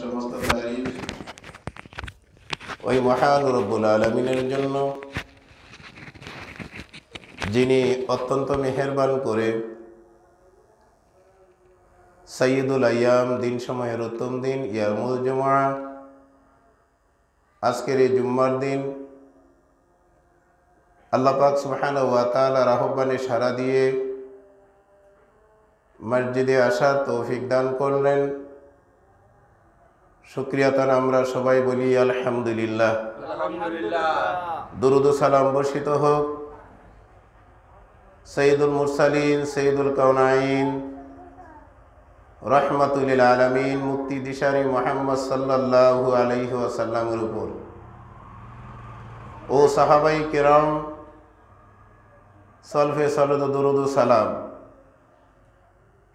সমস্ত ওই মহান রব্বুল আলমিনের জন্য যিনি অত্যন্ত মেহরবান করে সৈয়দুল আয়াম দিন সময়ের উত্তম দিন ইয়ামুল জুমা আজকের এই জুম্মার দিন আল্লাপাক সুহান ওয়াতালার আহ্বানে সারা দিয়ে মসজিদে আসার তৌফিক দান করলেন সুক্রিয়াতার আমরা সবাই বলি আলহামদুলিল্লাহ দুরুদ সালাম বর্ষিত হোক সঈদুল মুরসালিন সঈদুল কৌনাইন রহমাতুলিল আলমিন মুক্তি দিশারি মোহাম্মদ সাল্লাহু আলহি আসাল্লামের উপর ও সাহাবাই কেরাম সলফে সলদ দুরুদ সালাম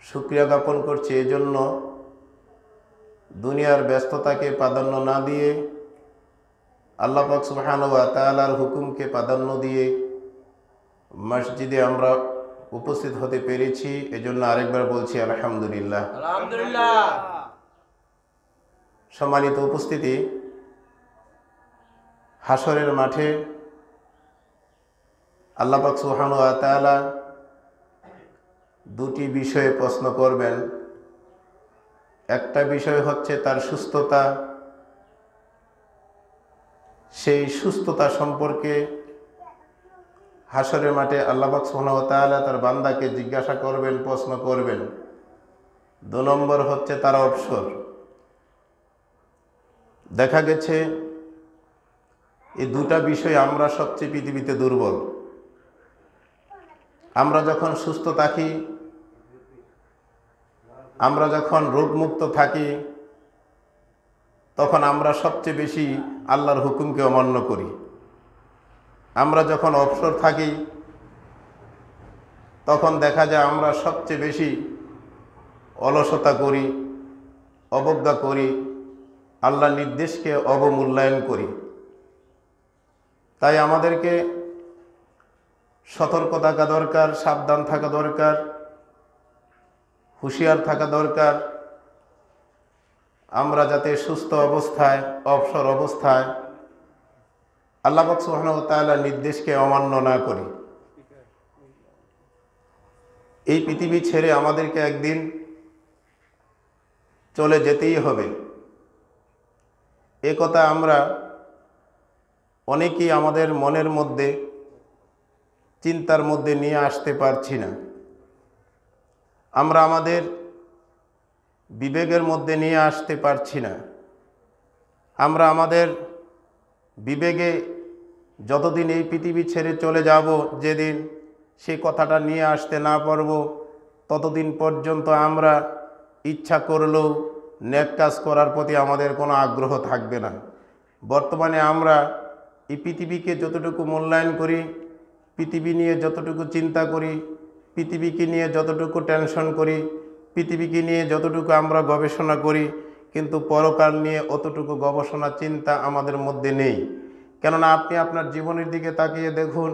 সুক্রিয়া জ্ঞাপন করছে এজন্য জন্য দুনিয়ার ব্যস্ততাকে প্রাধান্য না দিয়ে আল্লাহ পাক সুবহান ওয়া তালার হুকুমকে প্রাধান্য দিয়ে মসজিদে আমরা উপস্থিত হতে পেরেছি এজন্য আরেকবার বলছি আলহামদুলিল্লাহ সম্মানিত উপস্থিতি হাসরের মাঠে আল্লাপাক সুহান সুবহান ওয়া দুটি বিষয়ে প্রশ্ন করবেন একটা বিষয় হচ্ছে তার সুস্থতা সেই সুস্থতা সম্পর্কে হাসরের মাঠে আল্লাহবাক সোহানতালা তার বান্দাকে জিজ্ঞাসা করবেন প্রশ্ন করবেন দু নম্বর হচ্ছে তার অবসর দেখা গেছে এই দুটা বিষয় আমরা সবচেয়ে পৃথিবীতে দুর্বল আমরা যখন সুস্থ থাকি আমরা যখন রোগমুক্ত থাকি তখন আমরা সবচেয়ে বেশি আল্লাহর হুকুমকে অমান্য করি আমরা যখন অবসর থাকি তখন দেখা যায় আমরা সবচেয়ে বেশি অলসতা করি অবজ্ঞা করি আল্লাহ নির্দেশকে অবমূল্যায়ন করি তাই আমাদেরকে সতর্ক থাকা দরকার সাবধান থাকা দরকার হুঁশিয়ার থাকা দরকার আমরা যাতে সুস্থ অবস্থায় অবসর অবস্থায় আল্লাহ সুহানতালার নির্দেশকে অমান্য না করি এই পৃথিবী ছেড়ে আমাদেরকে একদিন চলে যেতেই হবে এ কথা আমরা অনেকেই আমাদের মনের মধ্যে চিন্তার মধ্যে নিয়ে আসতে পারছি না আমরা আমাদের বিবেকের মধ্যে নিয়ে আসতে পারছি না আমরা আমাদের বিবেকে যতদিন এই পৃথিবী ছেড়ে চলে যাব যেদিন সে কথাটা নিয়ে আসতে না পারব ততদিন পর্যন্ত আমরা ইচ্ছা করলেও নেক কাজ করার প্রতি আমাদের কোনো আগ্রহ থাকবে না বর্তমানে আমরা এই পৃথিবীকে যতটুকু মূল্যায়ন করি পৃথিবী নিয়ে যতটুকু চিন্তা করি পৃথিবীকে নিয়ে যতটুকু টেনশন করি পৃথিবীকে নিয়ে যতটুকু আমরা গবেষণা করি কিন্তু পরকাল নিয়ে অতটুকু গবেষণা চিন্তা আমাদের মধ্যে নেই কেননা আপনি আপনার জীবনের দিকে তাকিয়ে দেখুন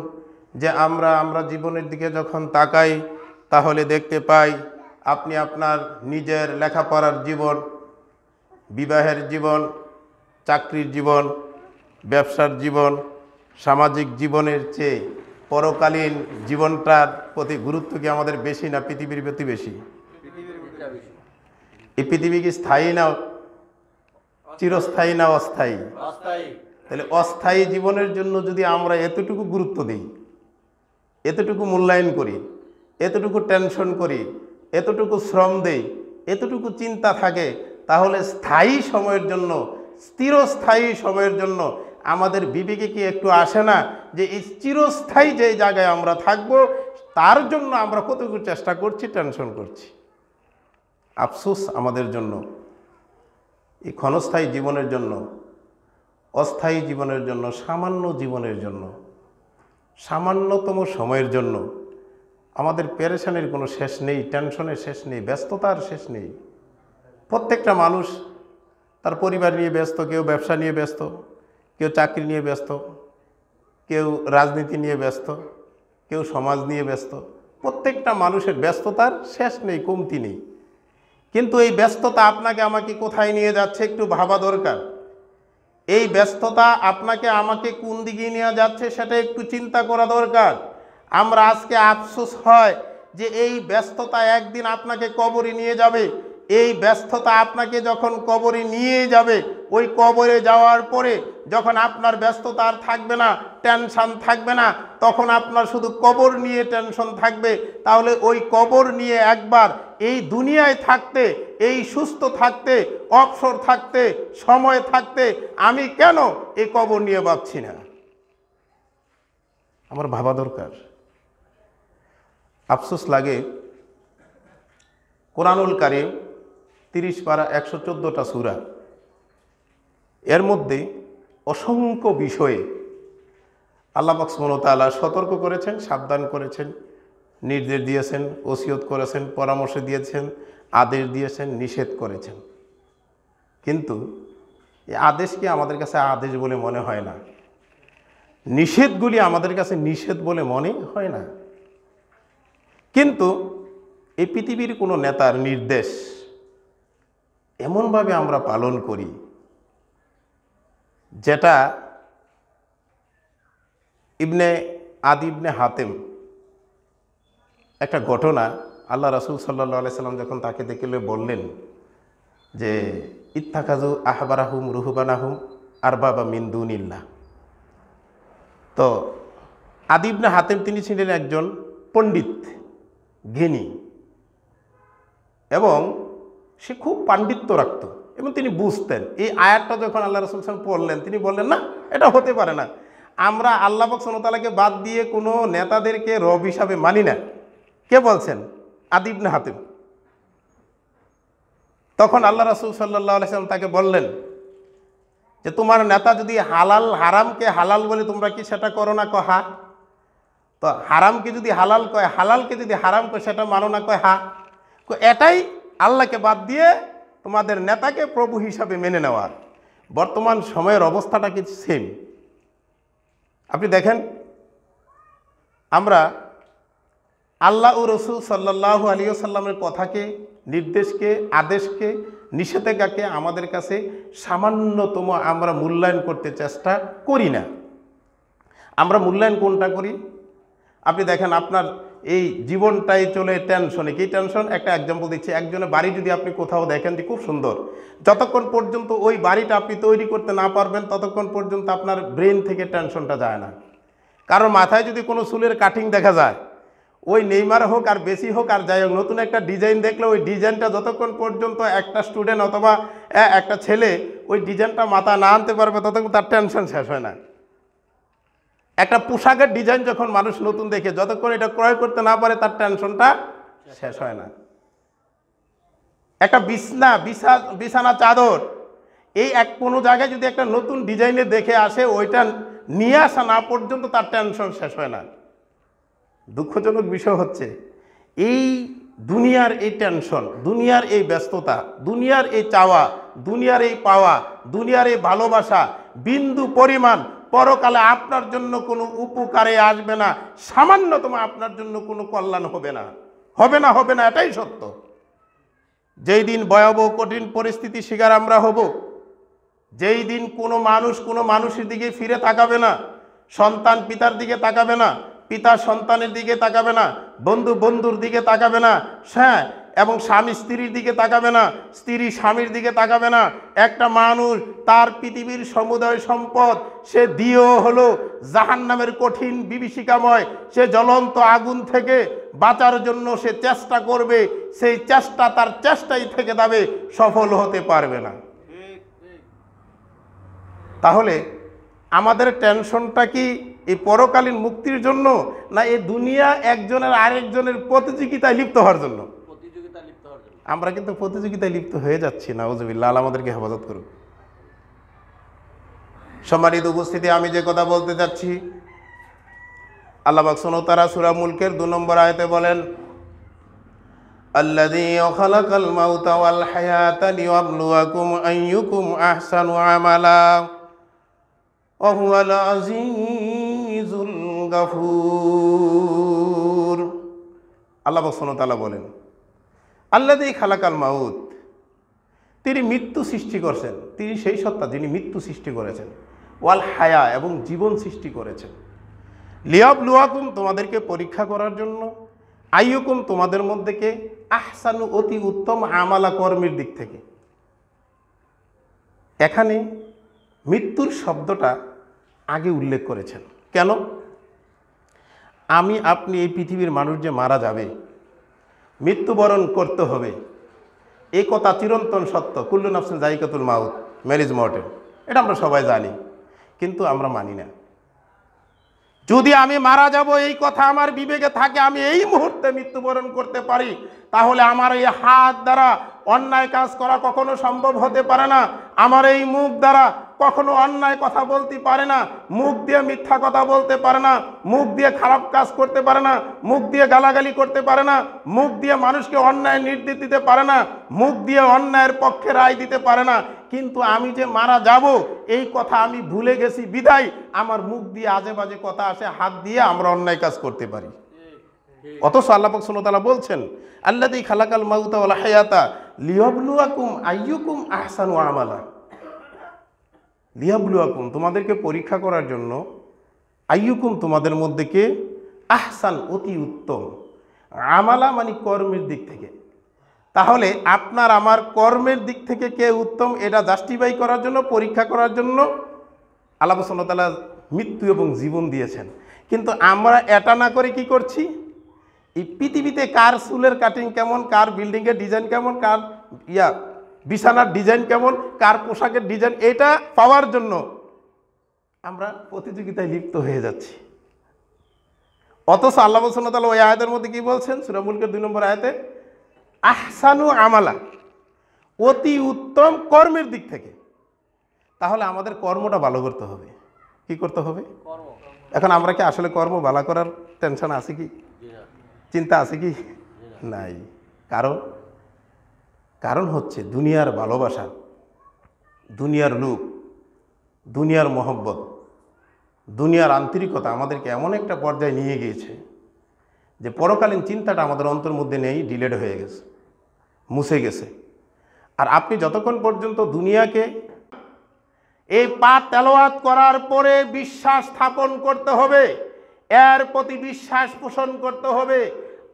যে আমরা আমরা জীবনের দিকে যখন তাকাই তাহলে দেখতে পাই আপনি আপনার নিজের লেখাপড়ার জীবন বিবাহের জীবন চাকরির জীবন ব্যবসার জীবন সামাজিক জীবনের চেয়ে পরকালীন জীবনটার প্রতি গুরুত্ব কি আমাদের বেশি না পৃথিবীর প্রতি বেশি এই পৃথিবী কি স্থায়ী না চিরস্থায়ী না অস্থায়ী তাহলে অস্থায়ী জীবনের জন্য যদি আমরা এতটুকু গুরুত্ব দিই এতটুকু মূল্যায়ন করি এতটুকু টেনশন করি এতটুকু শ্রম দেই এতটুকু চিন্তা থাকে তাহলে স্থায়ী সময়ের জন্য স্থিরস্থায়ী সময়ের জন্য আমাদের বিবেকে কি একটু আসে না যে এই চিরস্থায়ী যে জায়গায় আমরা থাকব তার জন্য আমরা কতটুকু চেষ্টা করছি টেনশন করছি আফসোস আমাদের জন্য এই ক্ষণস্থায়ী জীবনের জন্য অস্থায়ী জীবনের জন্য সামান্য জীবনের জন্য সামান্যতম সময়ের জন্য আমাদের প্যারেশানের কোনো শেষ নেই টেনশনের শেষ নেই ব্যস্ততার শেষ নেই প্রত্যেকটা মানুষ তার পরিবার নিয়ে ব্যস্ত কেউ ব্যবসা নিয়ে ব্যস্ত কেউ চাকরি নিয়ে ব্যস্ত কেউ রাজনীতি নিয়ে ব্যস্ত কেউ সমাজ নিয়ে ব্যস্ত প্রত্যেকটা মানুষের ব্যস্ততার শেষ নেই কমতি নেই কিন্তু এই ব্যস্ততা আপনাকে আমাকে কোথায় নিয়ে যাচ্ছে একটু ভাবা দরকার এই ব্যস্ততা আপনাকে আমাকে কোন দিকে নিয়ে যাচ্ছে সেটা একটু চিন্তা করা দরকার আমরা আজকে আফসোস হয় যে এই ব্যস্ততা একদিন আপনাকে কবরে নিয়ে যাবে এই ব্যস্ততা আপনাকে যখন কবরে নিয়ে যাবে ওই কবরে যাওয়ার পরে যখন আপনার ব্যস্ততা আর থাকবে না টেনশান থাকবে না তখন আপনার শুধু কবর নিয়ে টেনশন থাকবে তাহলে ওই কবর নিয়ে একবার এই দুনিয়ায় থাকতে এই সুস্থ থাকতে অবসর থাকতে সময় থাকতে আমি কেন এই কবর নিয়ে ভাবছি না আমার ভাবা দরকার আফসোস লাগে কোরআনুল কারিম তিরিশ পারা একশো চোদ্দোটা সুরা এর মধ্যে অসংখ্য বিষয়ে আল্লাহ মকসমতালা সতর্ক করেছেন সাবধান করেছেন নির্দেশ দিয়েছেন ওসিয়ত করেছেন পরামর্শ দিয়েছেন আদেশ দিয়েছেন নিষেধ করেছেন কিন্তু এই আদেশকে আমাদের কাছে আদেশ বলে মনে হয় না নিষেধগুলি আমাদের কাছে নিষেধ বলে মনে হয় না কিন্তু এই পৃথিবীর কোনো নেতার নির্দেশ এমনভাবে আমরা পালন করি যেটা ইবনে আদিবনে হাতেম একটা ঘটনা আল্লাহ রাসুল সাল্লা সাল্লাম যখন তাকে দেখলে বললেন যে ইত্তাকাজু আহবারাহুম রুহুবানাহুম আরবাবা মিন্দুনিল্লা তো আদিবনে হাতেম তিনি ছিলেন একজন পণ্ডিত জ্ঞানী এবং সে খুব পাণ্ডিত্য রাখত এবং তিনি বুঝতেন এই আয়াতটা যখন আল্লাহ রসুল সাহেব পড়লেন তিনি বললেন না এটা হতে পারে না আমরা আল্লাহ সোনতালাকে বাদ দিয়ে কোনো নেতাদেরকে রব হিসাবে মানি না কে বলছেন আদিব না হাতিম তখন আল্লাহ রসুল সাল্লাহ সাল্লাম তাকে বললেন যে তোমার নেতা যদি হালাল হারামকে হালাল বলে তোমরা কি সেটা করো না কহা তো হারামকে যদি হালাল কয় হালালকে যদি হারাম কয় সেটা মানো না কয় হা এটাই আল্লাহকে বাদ দিয়ে তোমাদের নেতাকে প্রভু হিসাবে মেনে নেওয়ার বর্তমান সময়ের অবস্থাটা কি সেম আপনি দেখেন আমরা আল্লাহ ও রসুল সাল্লাহ আলী সাল্লামের কথাকে নির্দেশকে আদেশকে নিষেধাজ্ঞাকে আমাদের কাছে সামান্যতম আমরা মূল্যায়ন করতে চেষ্টা করি না আমরা মূল্যায়ন কোনটা করি আপনি দেখেন আপনার এই জীবনটাই চলে টেনশনে কি টেনশন একটা এক্সাম্পল দিচ্ছি একজনের বাড়ি যদি আপনি কোথাও দেখেন যে খুব সুন্দর যতক্ষণ পর্যন্ত ওই বাড়িটা আপনি তৈরি করতে না পারবেন ততক্ষণ পর্যন্ত আপনার ব্রেন থেকে টেনশনটা যায় না কারণ মাথায় যদি কোনো চুলের কাটিং দেখা যায় ওই নেইমার হোক আর বেশি হোক আর যাই হোক নতুন একটা ডিজাইন দেখলে ওই ডিজাইনটা যতক্ষণ পর্যন্ত একটা স্টুডেন্ট অথবা একটা ছেলে ওই ডিজাইনটা মাথা না আনতে পারবে ততক্ষণ তার টেনশন শেষ হয় না একটা পোশাকের ডিজাইন যখন মানুষ নতুন দেখে যতক্ষণ এটা ক্রয় করতে না পারে তার টেনশনটা শেষ হয় না একটা বিছনা বিছা বিছানা চাদর এই এক কোনো জায়গায় যদি একটা নতুন ডিজাইনে দেখে আসে ওইটা নিয়ে আসা না পর্যন্ত তার টেনশন শেষ হয় না দুঃখজনক বিষয় হচ্ছে এই দুনিয়ার এই টেনশন দুনিয়ার এই ব্যস্ততা দুনিয়ার এই চাওয়া দুনিয়ার এই পাওয়া দুনিয়ার এই ভালোবাসা বিন্দু পরিমাণ পরকালে আপনার জন্য কোনো উপকারে আসবে না সামান্যতম আপনার জন্য কোনো কল্যাণ হবে না হবে না হবে না এটাই সত্য যেই দিন ভয়াবহ কঠিন পরিস্থিতি শিকার আমরা হব যেই দিন কোনো মানুষ কোনো মানুষের দিকে ফিরে তাকাবে না সন্তান পিতার দিকে তাকাবে না পিতা সন্তানের দিকে তাকাবে না বন্ধু বন্ধুর দিকে তাকাবে না হ্যাঁ এবং স্বামী স্ত্রীর দিকে তাকাবে না স্ত্রী স্বামীর দিকে তাকাবে না একটা মানুষ তার পৃথিবীর সমুদয় সম্পদ সে দিয়েও হলো জাহান নামের কঠিন বিভীষিকাময় সে জ্বলন্ত আগুন থেকে বাঁচার জন্য সে চেষ্টা করবে সেই চেষ্টা তার চেষ্টাই থেকে যাবে সফল হতে পারবে না তাহলে আমাদের টেনশনটা কি এই পরকালীন মুক্তির জন্য না এ দুনিয়া একজনের আরেকজনের প্রতিযোগিতায় লিপ্ত হওয়ার জন্য আমরা কিন্তু প্রতিযোগিতায় লিপ্ত হয়ে যাচ্ছি না ওজুবিল্লা আল আমাদেরকে হেফাজত করুক সম্মানিত উপস্থিতি আমি যে কথা বলতে যাচ্ছি আল্লাহ তারা সুরা মুলকের দু নম্বর আয়তে বলেন আল্লাহ বলেন আল্লাদেই খালাকাল মাউত তিনি মৃত্যু সৃষ্টি করছেন তিনি সেই সত্তা যিনি মৃত্যু সৃষ্টি করেছেন ওয়াল হায়া এবং জীবন সৃষ্টি করেছেন লিয়াব লুয়াকুম তোমাদেরকে পরীক্ষা করার জন্য আইয়ুকুম তোমাদের মধ্যে কে আহসানু অতি উত্তম আমালা কর্মের দিক থেকে এখানে মৃত্যুর শব্দটা আগে উল্লেখ করেছেন কেন আমি আপনি এই পৃথিবীর মানুষ যে মারা যাবে মৃত্যুবরণ করতে হবে এ কথা চিরন্তন সত্য কুল্লু নাফসিন জাইকাতুল মাউত ম্যারিজ মর্টেন এটা আমরা সবাই জানি কিন্তু আমরা মানি না যদি আমি মারা যাব এই কথা আমার বিবেকে থাকে আমি এই মুহূর্তে মৃত্যুবরণ করতে পারি তাহলে আমার এই হাত দ্বারা অন্যায় কাজ করা কখনো সম্ভব হতে পারে না আমার এই মুখ দ্বারা কখনো অন্যায় কথা বলতে পারে না মুখ দিয়ে মিথ্যা কথা বলতে পারে না মুখ দিয়ে খারাপ কাজ করতে পারে না মুখ দিয়ে গালাগালি করতে পারে না মুখ দিয়ে মানুষকে অন্যায় নির্দেশ দিতে পারে না মুখ দিয়ে অন্যায়ের পক্ষে রায় দিতে পারে না কিন্তু আমি যে মারা যাব এই কথা আমি ভুলে গেছি বিদায় আমার মুখ দিয়ে আজে বাজে কথা আসে হাত দিয়ে আমরা অন্যায় কাজ করতে পারি অথচ আল্লাপাক সাল্লাহ বলছেন আল্লাদি খালাকাল মাউতা হায়াতা লিয়াবলুয়াকুম আইয়ুকুম ও আমালা লিয়াবলুয়াকুম তোমাদেরকে পরীক্ষা করার জন্য আইয়ুকুম তোমাদের মধ্যে কে আহসান অতি উত্তম আমালা মানে কর্মের দিক থেকে তাহলে আপনার আমার কর্মের দিক থেকে কে উত্তম এটা জাস্টিফাই করার জন্য পরীক্ষা করার জন্য আল্লাহ সাল্লাহ মৃত্যু এবং জীবন দিয়েছেন কিন্তু আমরা এটা না করে কি করছি এই পৃথিবীতে কার চুলের কাটিং কেমন কার বিল্ডিংয়ের ডিজাইন কেমন কার ইয়া বিছানার ডিজাইন কেমন কার পোশাকের ডিজাইন এটা পাওয়ার জন্য আমরা প্রতিযোগিতায় লিপ্ত হয়ে যাচ্ছি অথচ আল্লাহ বলছেন তাহলে ওই আয়তের মধ্যে কী বলছেন সুরামুলকের দুই নম্বর আয়তে আহসানু আমালা অতি উত্তম কর্মের দিক থেকে তাহলে আমাদের কর্মটা ভালো করতে হবে কি করতে হবে এখন আমরা কি আসলে কর্ম ভালো করার টেনশন আছে কি চিন্তা আছে কি নাই কারণ কারণ হচ্ছে দুনিয়ার ভালোবাসা দুনিয়ার লোক দুনিয়ার মহব্বত দুনিয়ার আন্তরিকতা আমাদেরকে এমন একটা পর্যায়ে নিয়ে গিয়েছে যে পরকালীন চিন্তাটা আমাদের অন্তর মধ্যে নেই ডিলেড হয়ে গেছে মুছে গেছে আর আপনি যতক্ষণ পর্যন্ত দুনিয়াকে এই পা তেলোয়াত করার পরে বিশ্বাস স্থাপন করতে হবে এর প্রতি বিশ্বাস পোষণ করতে হবে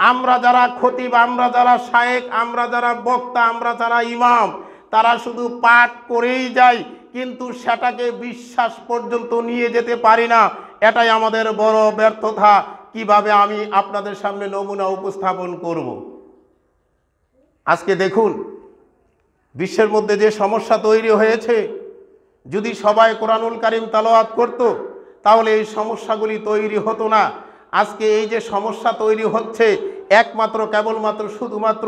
আমরা যারা খতিব আমরা যারা শায়েক আমরা যারা বক্তা আমরা যারা ইমাম তারা শুধু পাঠ করেই যায় কিন্তু সেটাকে বিশ্বাস পর্যন্ত নিয়ে যেতে পারি না এটাই আমাদের বড় ব্যর্থতা কিভাবে আমি আপনাদের সামনে নমুনা উপস্থাপন করব। আজকে দেখুন বিশ্বের মধ্যে যে সমস্যা তৈরি হয়েছে যদি সবাই কোরআনুল কারিম তালোয়াত করত তাহলে এই সমস্যাগুলি তৈরি হতো না আজকে এই যে সমস্যা তৈরি হচ্ছে একমাত্র কেবলমাত্র শুধুমাত্র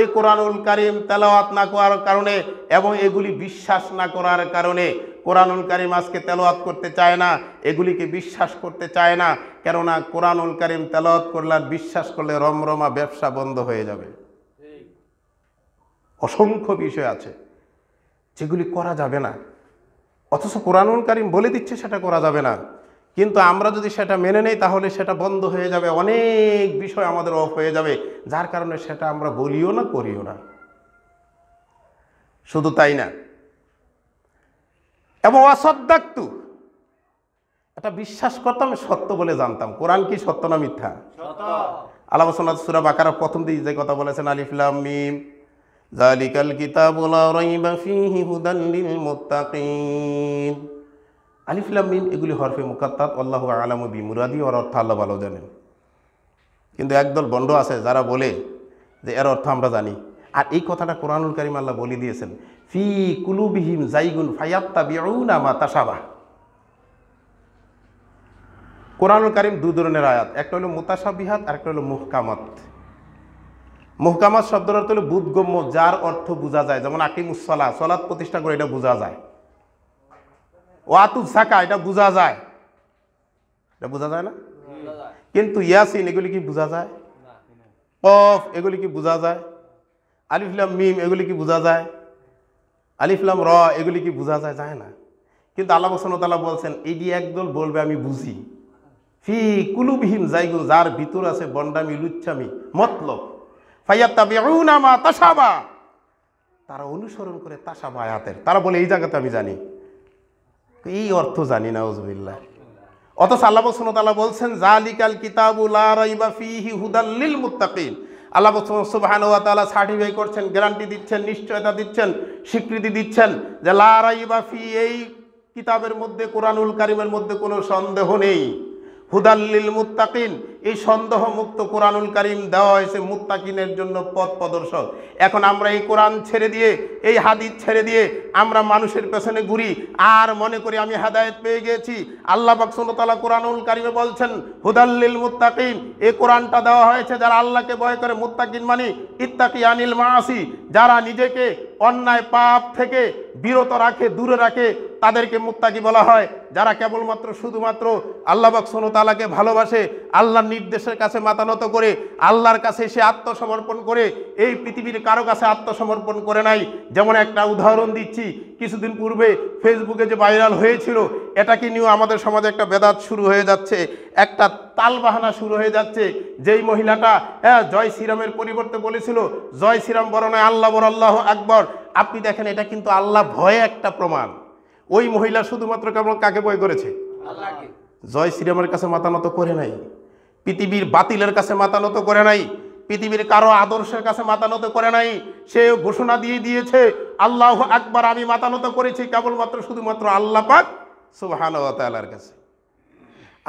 এ কোরআনুল কারিম তেলাওয়াত না করার কারণে এবং এগুলি বিশ্বাস না করার কারণে কোরআনুল কারিম আজকে তেলাওয়াত করতে চায় না এগুলিকে বিশ্বাস করতে চায় না কেননা কোরআনুল কারিম তেলাওয়াত করলে আর বিশ্বাস করলে রমরমা ব্যবসা বন্ধ হয়ে যাবে অসংখ্য বিষয় আছে যেগুলি করা যাবে না অথচ কোরআনুল কারিম বলে দিচ্ছে সেটা করা যাবে না কিন্তু আমরা যদি সেটা মেনে নেই তাহলে সেটা বন্ধ হয়ে যাবে অনেক বিষয় আমাদের অফ হয়ে যাবে যার কারণে সেটা আমরা বলিও না করিও না শুধু তাই না এবং অসদ্দাক্তু এটা বিশ্বাস করতাম সত্য বলে জানতাম কোরআন কি সত্য না মিথ্যা আলাবসনাথ সোনাদ সুরাব প্রথম দিকে যে কথা বলেছেন আলিফলাম মিম জালিকাল কিতাব লা রাইবা ফিহি হুদাল লিল মুত্তাকিন আলিফুল্লাহ মিম এগুলি হরফে মুকাত্তাত আল্লাহ আলাম বি মুরাদি ওর অর্থ আল্লাহ ভালো জানেন কিন্তু একদল বন্ড আছে যারা বলে যে এর অর্থ আমরা জানি আর এই কথাটা কোরআনুল করিম আল্লাহ বলে দিয়েছেন ফি কুলুবিহিম জাইগুন ফায়াত্তা বিউনা মা তাসাবাহ কোরআনুল করিম দু ধরনের আয়াত একটা হলো মোতাসাবিহাত আর একটা হলো মুহকামাত মুহকামাত শব্দের অর্থ হলো বুধগম্য যার অর্থ বোঝা যায় যেমন আকিমুসলা সলাৎ প্রতিষ্ঠা করে এটা বোঝা যায় ওয়াতু সাকা এটা বোঝা যায় এটা বোঝা যায় না কিন্তু ইয়াসিন এগুলি কি বোঝা যায় কফ এগুলি কি বোঝা যায় আলিফলাম মিম এগুলি কি বোঝা যায় আলিফলাম র এগুলি কি বোঝা যায় যায় না কিন্তু আল্লাহ বসনতাল্লাহ বলছেন এটি একদল বলবে আমি বুঝি ফি কুলুবিহীন জাইগুন যার ভিতর আছে বন্ডামি লুচ্ছামি মতলব তাসাবা তারা অনুসরণ করে তাসাবা আয়াতের তারা বলে এই জায়গাতে আমি জানি এই অর্থ জানি না ওজবিল্লা অত আল্লাহ সুনতাল্লাহ বলছেন জালিকাল কিতাবুলাফিহি হুদাল্লিল মুত্তাকিম আল্লাহ সুবাহানুয়াতালা সার্টিফাই করছেন গ্যারান্টি দিচ্ছেন নিশ্চয়তা দিচ্ছেন স্বীকৃতি দিচ্ছেন যে লারাইবাফি এই কিতাবের মধ্যে কোরআনুল কারিমের মধ্যে কোনো সন্দেহ নেই হুদাল্লিল মুত্তাকিন এই সন্দেহ মুক্ত কোরআনুল করিম দেওয়া হয়েছে মুত্তাকিনের জন্য পথ প্রদর্শক এখন আমরা এই কোরআন ছেড়ে দিয়ে এই হাদিস ছেড়ে দিয়ে আমরা মানুষের পেছনে ঘুরি আর মনে করি আমি হেদায়ত পেয়ে গেছি আল্লাহ বাকসুল্লাহ কোরআনুল কারিমে বলছেন হুদাল্লিল মুত্তাকিন এই কোরআনটা দেওয়া হয়েছে যারা আল্লাহকে ভয় করে মুত্তাকিন মানি ইত্তাকি আনিল মাসি যারা নিজেকে অন্যায় পাপ থেকে বিরত রাখে দূরে রাখে তাদেরকে মুত্তাকি বলা হয় যারা কেবলমাত্র শুধুমাত্র আল্লাহ বাকসুনতালাকে ভালোবাসে আল্লাহ নির্দেশের কাছে মাতানত করে আল্লাহর কাছে সে আত্মসমর্পণ করে এই পৃথিবীর কারো কাছে আত্মসমর্পণ করে নাই যেমন একটা উদাহরণ দিচ্ছি কিছুদিন পূর্বে ফেসবুকে যে ভাইরাল হয়েছিল এটাকে নিয়েও আমাদের সমাজে একটা বেদাত শুরু হয়ে যাচ্ছে একটা তালবাহানা শুরু হয়ে যাচ্ছে যেই মহিলাটা হ্যাঁ জয় শ্রীরামের পরিবর্তে বলেছিল জয় শ্রীরাম বরণে আল্লাহ বর আল্লাহ আকবর আপনি দেখেন এটা কিন্তু আল্লাহ ভয়ে একটা প্রমাণ ওই মহিলা শুধুমাত্র কেবল কাকে ভয় করেছে জয় শ্রীরামের কাছে মাতানত করে নাই পৃথিবীর বাতিলের কাছে মাতানত নত করে নাই পৃথিবীর কারো আদর্শের কাছে মাতানত নত করে নাই সে ঘোষণা দিয়ে দিয়েছে আল্লাহ একবার আমি মাতানত নত করেছি কেবলমাত্র শুধুমাত্র আল্লাহ পাক সুবাহান তালার কাছে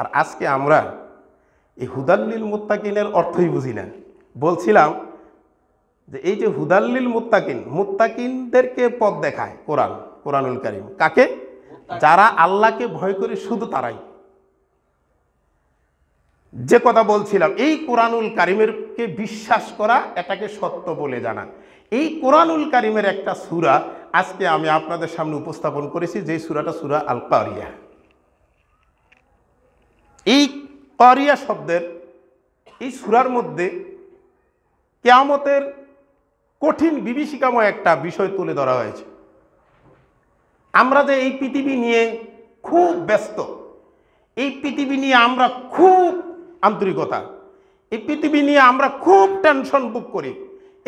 আর আজকে আমরা এই হুদাল্লিল মুত্তাকিনের অর্থই বুঝি না বলছিলাম যে এই যে হুদাল্লিল মুত্তাকিন মুত্তাকিনদেরকে পথ দেখায় কোরআন কোরআনুল করিম কাকে যারা আল্লাহকে ভয় করে শুধু তারাই যে কথা বলছিলাম এই কোরআনুল কারিমেরকে বিশ্বাস করা এটাকে সত্য বলে জানা এই কোরআনুল কারিমের একটা সুরা আজকে আমি আপনাদের সামনে উপস্থাপন করেছি যে সুরাটা সুরা আল কারিয়া এই কারিয়া শব্দের এই সুরার মধ্যে কেয়ামতের কঠিন বিভীষিকাময় একটা বিষয় তুলে ধরা হয়েছে আমরা যে এই পৃথিবী নিয়ে খুব ব্যস্ত এই পৃথিবী নিয়ে আমরা খুব আন্তরিকতা এই পৃথিবী নিয়ে আমরা খুব টেনশন বুক করি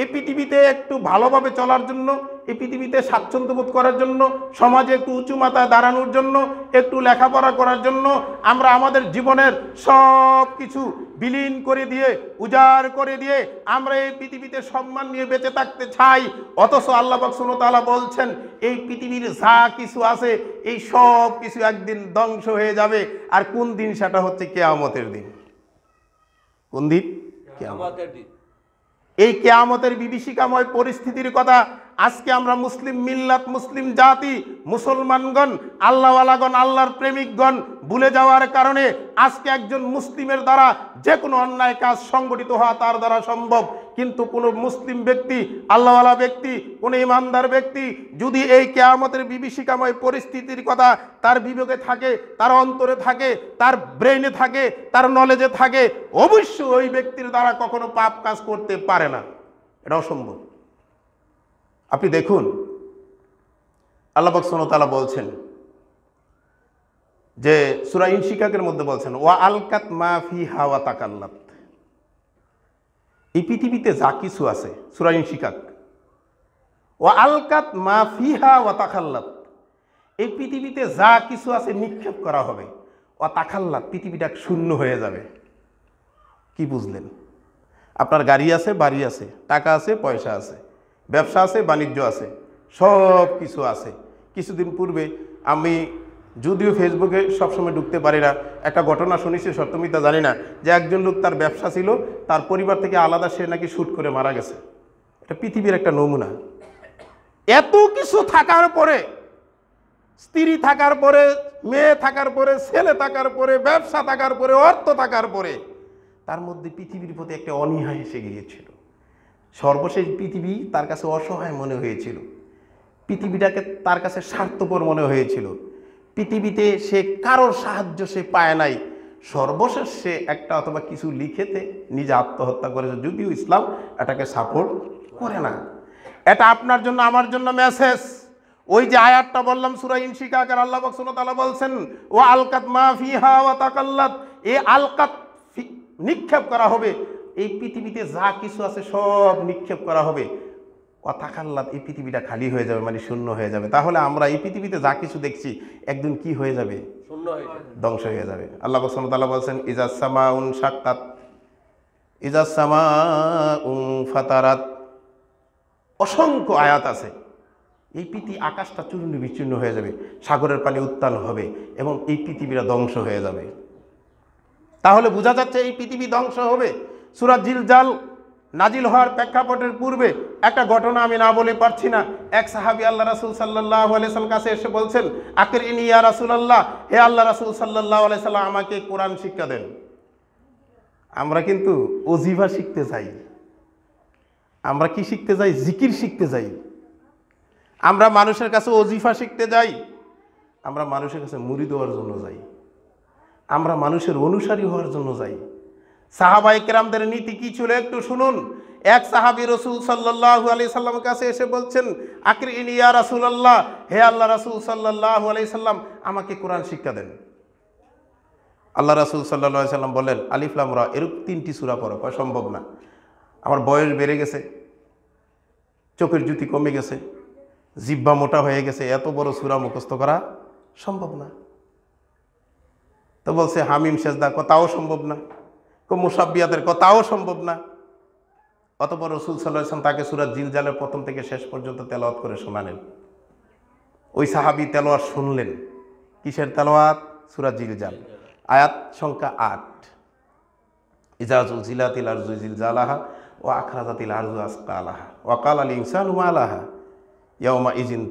এই পৃথিবীতে একটু ভালোভাবে চলার জন্য এই পৃথিবীতে স্বাচ্ছন্দ্যবোধ করার জন্য সমাজে একটু উঁচু মাথায় দাঁড়ানোর জন্য একটু লেখাপড়া করার জন্য আমরা আমাদের জীবনের সব কিছু বিলীন করে দিয়ে উজাড় করে দিয়ে আমরা এই পৃথিবীতে সম্মান নিয়ে বেঁচে থাকতে চাই অথচ আল্লাহ সুনতালা বলছেন এই পৃথিবীর যা কিছু আছে এই সব কিছু একদিন ধ্বংস হয়ে যাবে আর কোন দিন সেটা হচ্ছে কেয়ামতের দিন কোন দিন কেয়ামতের দিন এই কেয়ামতের বিভীষিকাময় পরিস্থিতির কথা আজকে আমরা মুসলিম মিল্লাত মুসলিম জাতি মুসলমানগণ আল্লাহওয়ালাগণ আল্লাহর প্রেমিকগণ ভুলে যাওয়ার কারণে আজকে একজন মুসলিমের দ্বারা যে কোনো অন্যায় কাজ সংগঠিত হওয়া তার দ্বারা সম্ভব কিন্তু কোনো মুসলিম ব্যক্তি আল্লাহওয়ালা ব্যক্তি কোনো ইমানদার ব্যক্তি যদি এই কেয়ামতের বিভীষিকাময় পরিস্থিতির কথা তার বিবেকে থাকে তার অন্তরে থাকে তার ব্রেইনে থাকে তার নলেজে থাকে অবশ্যই ওই ব্যক্তির দ্বারা কখনো পাপ কাজ করতে পারে না এটা অসম্ভব আপনি দেখুন আল্লাহ সোনতালা বলছেন যে সুরাইন শিকাকের মধ্যে বলছেন ওয়া আলকাত মা ফি হাওয়া তাকাল্লাত এই পৃথিবীতে যা কিছু আছে সুরাইন শিকাক ওয়া আলকাত মা ফিহা ওয়া তাখাল্লাত এই পৃথিবীতে যা কিছু আছে নিক্ষেপ করা হবে ওয়া তাখাল্লাত পৃথিবীটা শূন্য হয়ে যাবে কি বুঝলেন আপনার গাড়ি আছে বাড়ি আছে টাকা আছে পয়সা আছে ব্যবসা আছে বাণিজ্য আছে সব কিছু আছে কিছুদিন পূর্বে আমি যদিও ফেসবুকে সবসময় ঢুকতে পারি না একটা ঘটনা শুনি সে সত্যমিতা জানি না যে একজন লোক তার ব্যবসা ছিল তার পরিবার থেকে আলাদা সে নাকি শ্যুট করে মারা গেছে এটা পৃথিবীর একটা নমুনা এত কিছু থাকার পরে স্ত্রী থাকার পরে মেয়ে থাকার পরে ছেলে থাকার পরে ব্যবসা থাকার পরে অর্থ থাকার পরে তার মধ্যে পৃথিবীর প্রতি একটা অনীহা এসে গিয়েছিল সর্বশেষ পৃথিবী তার কাছে অসহায় মনে হয়েছিল পৃথিবীটাকে তার কাছে স্বার্থপর মনে হয়েছিল পৃথিবীতে সে কারোর সাহায্য সে পায় নাই সর্বশেষ সে একটা অথবা কিছু লিখেতে নিজে আত্মহত্যা করেছে যদিও ইসলাম এটাকে সাপোর্ট করে না এটা আপনার জন্য আমার জন্য মেসেজ ওই যে আয়াতটা বললাম সুরা কার আল্লাহ বকসুন তালা বলছেন ও আলকাত মা ফিহা ও তাকাল্লাত এ আলকাত নিক্ষেপ করা হবে এই পৃথিবীতে যা কিছু আছে সব নিক্ষেপ করা হবে কথা অথাকাল্লাদ এই পৃথিবীটা খালি হয়ে যাবে মানে শূন্য হয়ে যাবে তাহলে আমরা এই পৃথিবীতে যা কিছু দেখছি একদিন কি হয়ে যাবে শূন্য হয়ে ধ্বংস হয়ে যাবে আল্লাহ সুমতাল্লাহ বলছেন ইজাজ সামা উন সাক্ষাৎ ইজাজ সামা উন ফাতারাত অসংখ্য আয়াত আছে এই পৃথি আকাশটা চূর্ণ বিচূর্ণ হয়ে যাবে সাগরের পানি উত্তাল হবে এবং এই পৃথিবীটা ধ্বংস হয়ে যাবে তাহলে বোঝা যাচ্ছে এই পৃথিবী ধ্বংস হবে সুরাত জিলজাল নাজিল হওয়ার প্রেক্ষাপটের পূর্বে একটা ঘটনা আমি না বলে পারছি না এক সাহাবি আল্লাহ রাসুল সাল্লাহ আলাইসাল কাছে এসে বলছেন আকের ইন ইয়া রাসুল আল্লাহ হে আল্লাহ রাসুল সাল্লাহ আলাইসাল্লাম আমাকে কোরআন শিক্ষা দেন আমরা কিন্তু অজিভা শিখতে চাই আমরা কি শিখতে যাই জিকির শিখতে যাই আমরা মানুষের কাছে অজিফা শিখতে যাই আমরা মানুষের কাছে মুড়ি দেওয়ার জন্য যাই আমরা মানুষের অনুসারী হওয়ার জন্য যাই সাহাবাইকেরামদের নীতি কি ছিল একটু শুনুন এক সাহাবি রসুল সাল্লাহ আলি সাল্লামের কাছে এসে বলছেন আকরি ইনিয়া রাসুল আল্লাহ হে আল্লাহ রাসুল সাল্লাহ আলি সাল্লাম আমাকে কোরআন শিক্ষা দেন আল্লাহ রাসুল সাল্লাহ সাল্লাম বলেন আলিফলাম রা এরূপ তিনটি সুরা পড়ো সম্ভব না আমার বয়স বেড়ে গেছে চোখের জুতি কমে গেছে জিব্বা মোটা হয়ে গেছে এত বড় সুরা মুখস্থ করা সম্ভব না তো বলছে হামিম শেষদা কথাও সম্ভব না মুসাব্বিয়াদের কথাও সম্ভব না অতপর রসুল সাল্লাহাম তাকে সুরাত জিলজালের প্রথম থেকে শেষ পর্যন্ত তেলাওয়াত করে শোনালেন ওই সাহাবি তেলোয়াত শুনলেন কিসের তেলোয়াত সুরাত জিলজাল আয়াত সংখ্যা আট ইজাজুল জিলাতিল আরজু জিলজালাহা ও আখরাজাতিল আরজু আসকা আলাহা ওয়াকাল আলী ইনসান ওয়া আলাহা ইয়মা ইজিন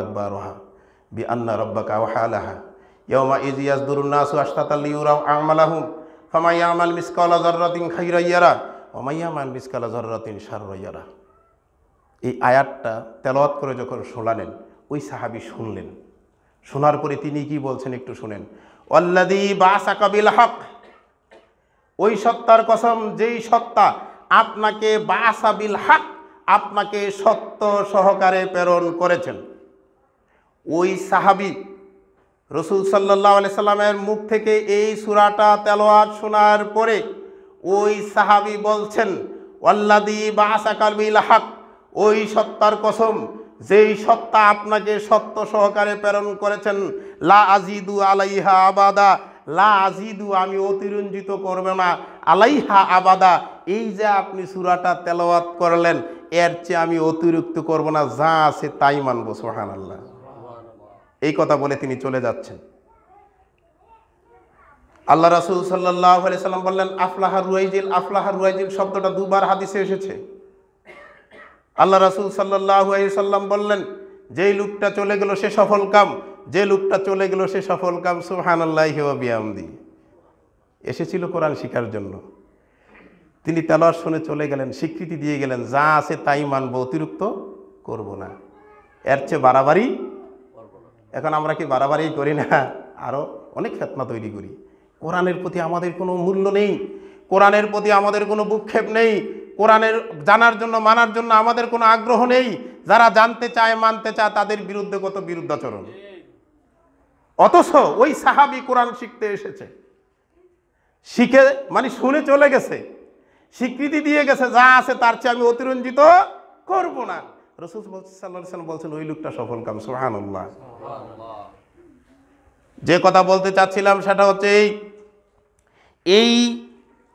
আকবর ওহা বি আন্না রব্বাকা ওয়াহা আলাহা ইয়মা ইজ ইয়াজদুরুন নাসু আশতাতাল লিউরাউ আমালাহুম ফামাইয়া আমাল মিসকালা জর্রাতিন খাইরাইয়ারা অমাইয়া মাল মিসকালা জর্রাতিন সাররাইয়ারা এই আয়াতটা তেলাওয়াত করে যখন শোনালেন ওই সাহাবি শুনলেন শোনার পরে তিনি কি বলছেন একটু শুনেন অল্লাদি বাসা কাবিল হক ওই সত্তার কসম যেই সত্তা আপনাকে বাসাবিল হক আপনাকে সত্য সহকারে প্রেরণ করেছেন ওই সাহাবি রসুল সাল্লাহ আলি সাল্লামের মুখ থেকে এই সুরাটা তেলোয়ার শোনার পরে ওই সাহাবি বলছেন ওয়াল্লাদি বা আসাকালবিল হাক ওই সত্তার কসম যেই সত্তা আপনাকে সত্য সহকারে প্রেরণ করেছেন লা আজিদু আলাইহা আবাদা লা আজিদু আমি অতিরঞ্জিত করবে না আলাইহা আবাদা এই যে আপনি সুরাটা তেলাওয়াত করলেন এর চেয়ে আমি অতিরিক্ত করব না যা আছে তাই মানব সোহান আল্লাহ এই কথা বলে তিনি চলে যাচ্ছেন আল্লাহ রাসুল সাল্লাহ সাল্লাম বললেন আফলাহা রুয়াইজিল আফলাহা রুয়াইজিল শব্দটা দুবার হাদিসে এসেছে আল্লাহ রাসুল সাল্লাহ সাল্লাম বললেন যেই লোকটা চলে গেল সে সফল কাম যে লোকটা চলে গেল সে সফল কাম সুহান আল্লাহ বিয়ামদি এসেছিল কোরআন শিকার জন্য তিনি তেলার শুনে চলে গেলেন স্বীকৃতি দিয়ে গেলেন যা আছে তাই মানব অতিরিক্ত করব না এর চেয়ে বাড়াবাড়ি এখন আমরা কি বাড়াবাড়ি করি না আরও অনেক খেতনা তৈরি করি কোরআনের প্রতি আমাদের কোনো মূল্য নেই কোরআনের প্রতি আমাদের কোনো বুক্ষেপ নেই কোরআনের জানার জন্য মানার জন্য আমাদের কোনো আগ্রহ নেই যারা জানতে চায় মানতে চায় তাদের বিরুদ্ধে কত বিরুদ্ধাচরণ অথচ ওই সাহাবি কোরআন শিখতে এসেছে শিখে মানে শুনে চলে গেছে স্বীকৃতি দিয়ে গেছে যা আছে তার চেয়ে আমি অতিরঞ্জিত করব না রসুল বলছেন ওই লোকটা সফল কাম সোহানুল্লাহ যে কথা বলতে চাচ্ছিলাম সেটা হচ্ছে এই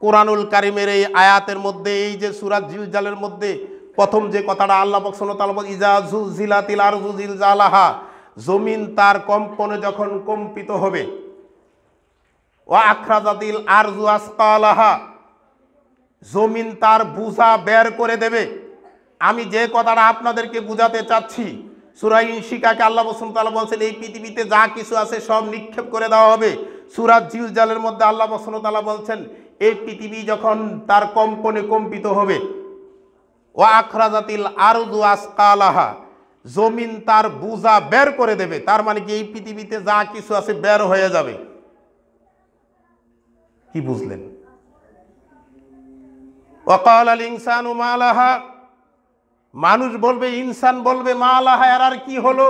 কোরআনুল কারিমের এই আয়াতের মধ্যে এই যে সুরাজ জিলজালের মধ্যে প্রথম যে কথাটা আল্লাহ বকসনতাল জমিন তার কম্পনে যখন কম্পিত হবে ও আখরাজাতিল আর জু জমিন তার বুঝা বের করে দেবে আমি যে কথাটা আপনাদেরকে বুঝাতে চাচ্ছি সুরা শিকাকে আল্লাহ বসন্তআলা বলছেন এই পৃথিবীতে যা কিছু আছে সব নিক্ষেপ করে দেওয়া হবে সুরাত জিল জালের মধ্যে আল্লাহ বসন্তআলা বলছেন এই পৃথিবী যখন তার কম্পনে কম্পিত হবে ও আখরাজাতিল আরদু আসকালাহা জমিন তার বুজা বের করে দেবে তার মানে কি এই পৃথিবীতে যা কিছু আছে বের হয়ে যাবে কি বুঝলেন ওকাল আল ইনসান উমালাহা মানুষ বলবে ইনসান বলবে মা আলাহায়ার আর কি হলো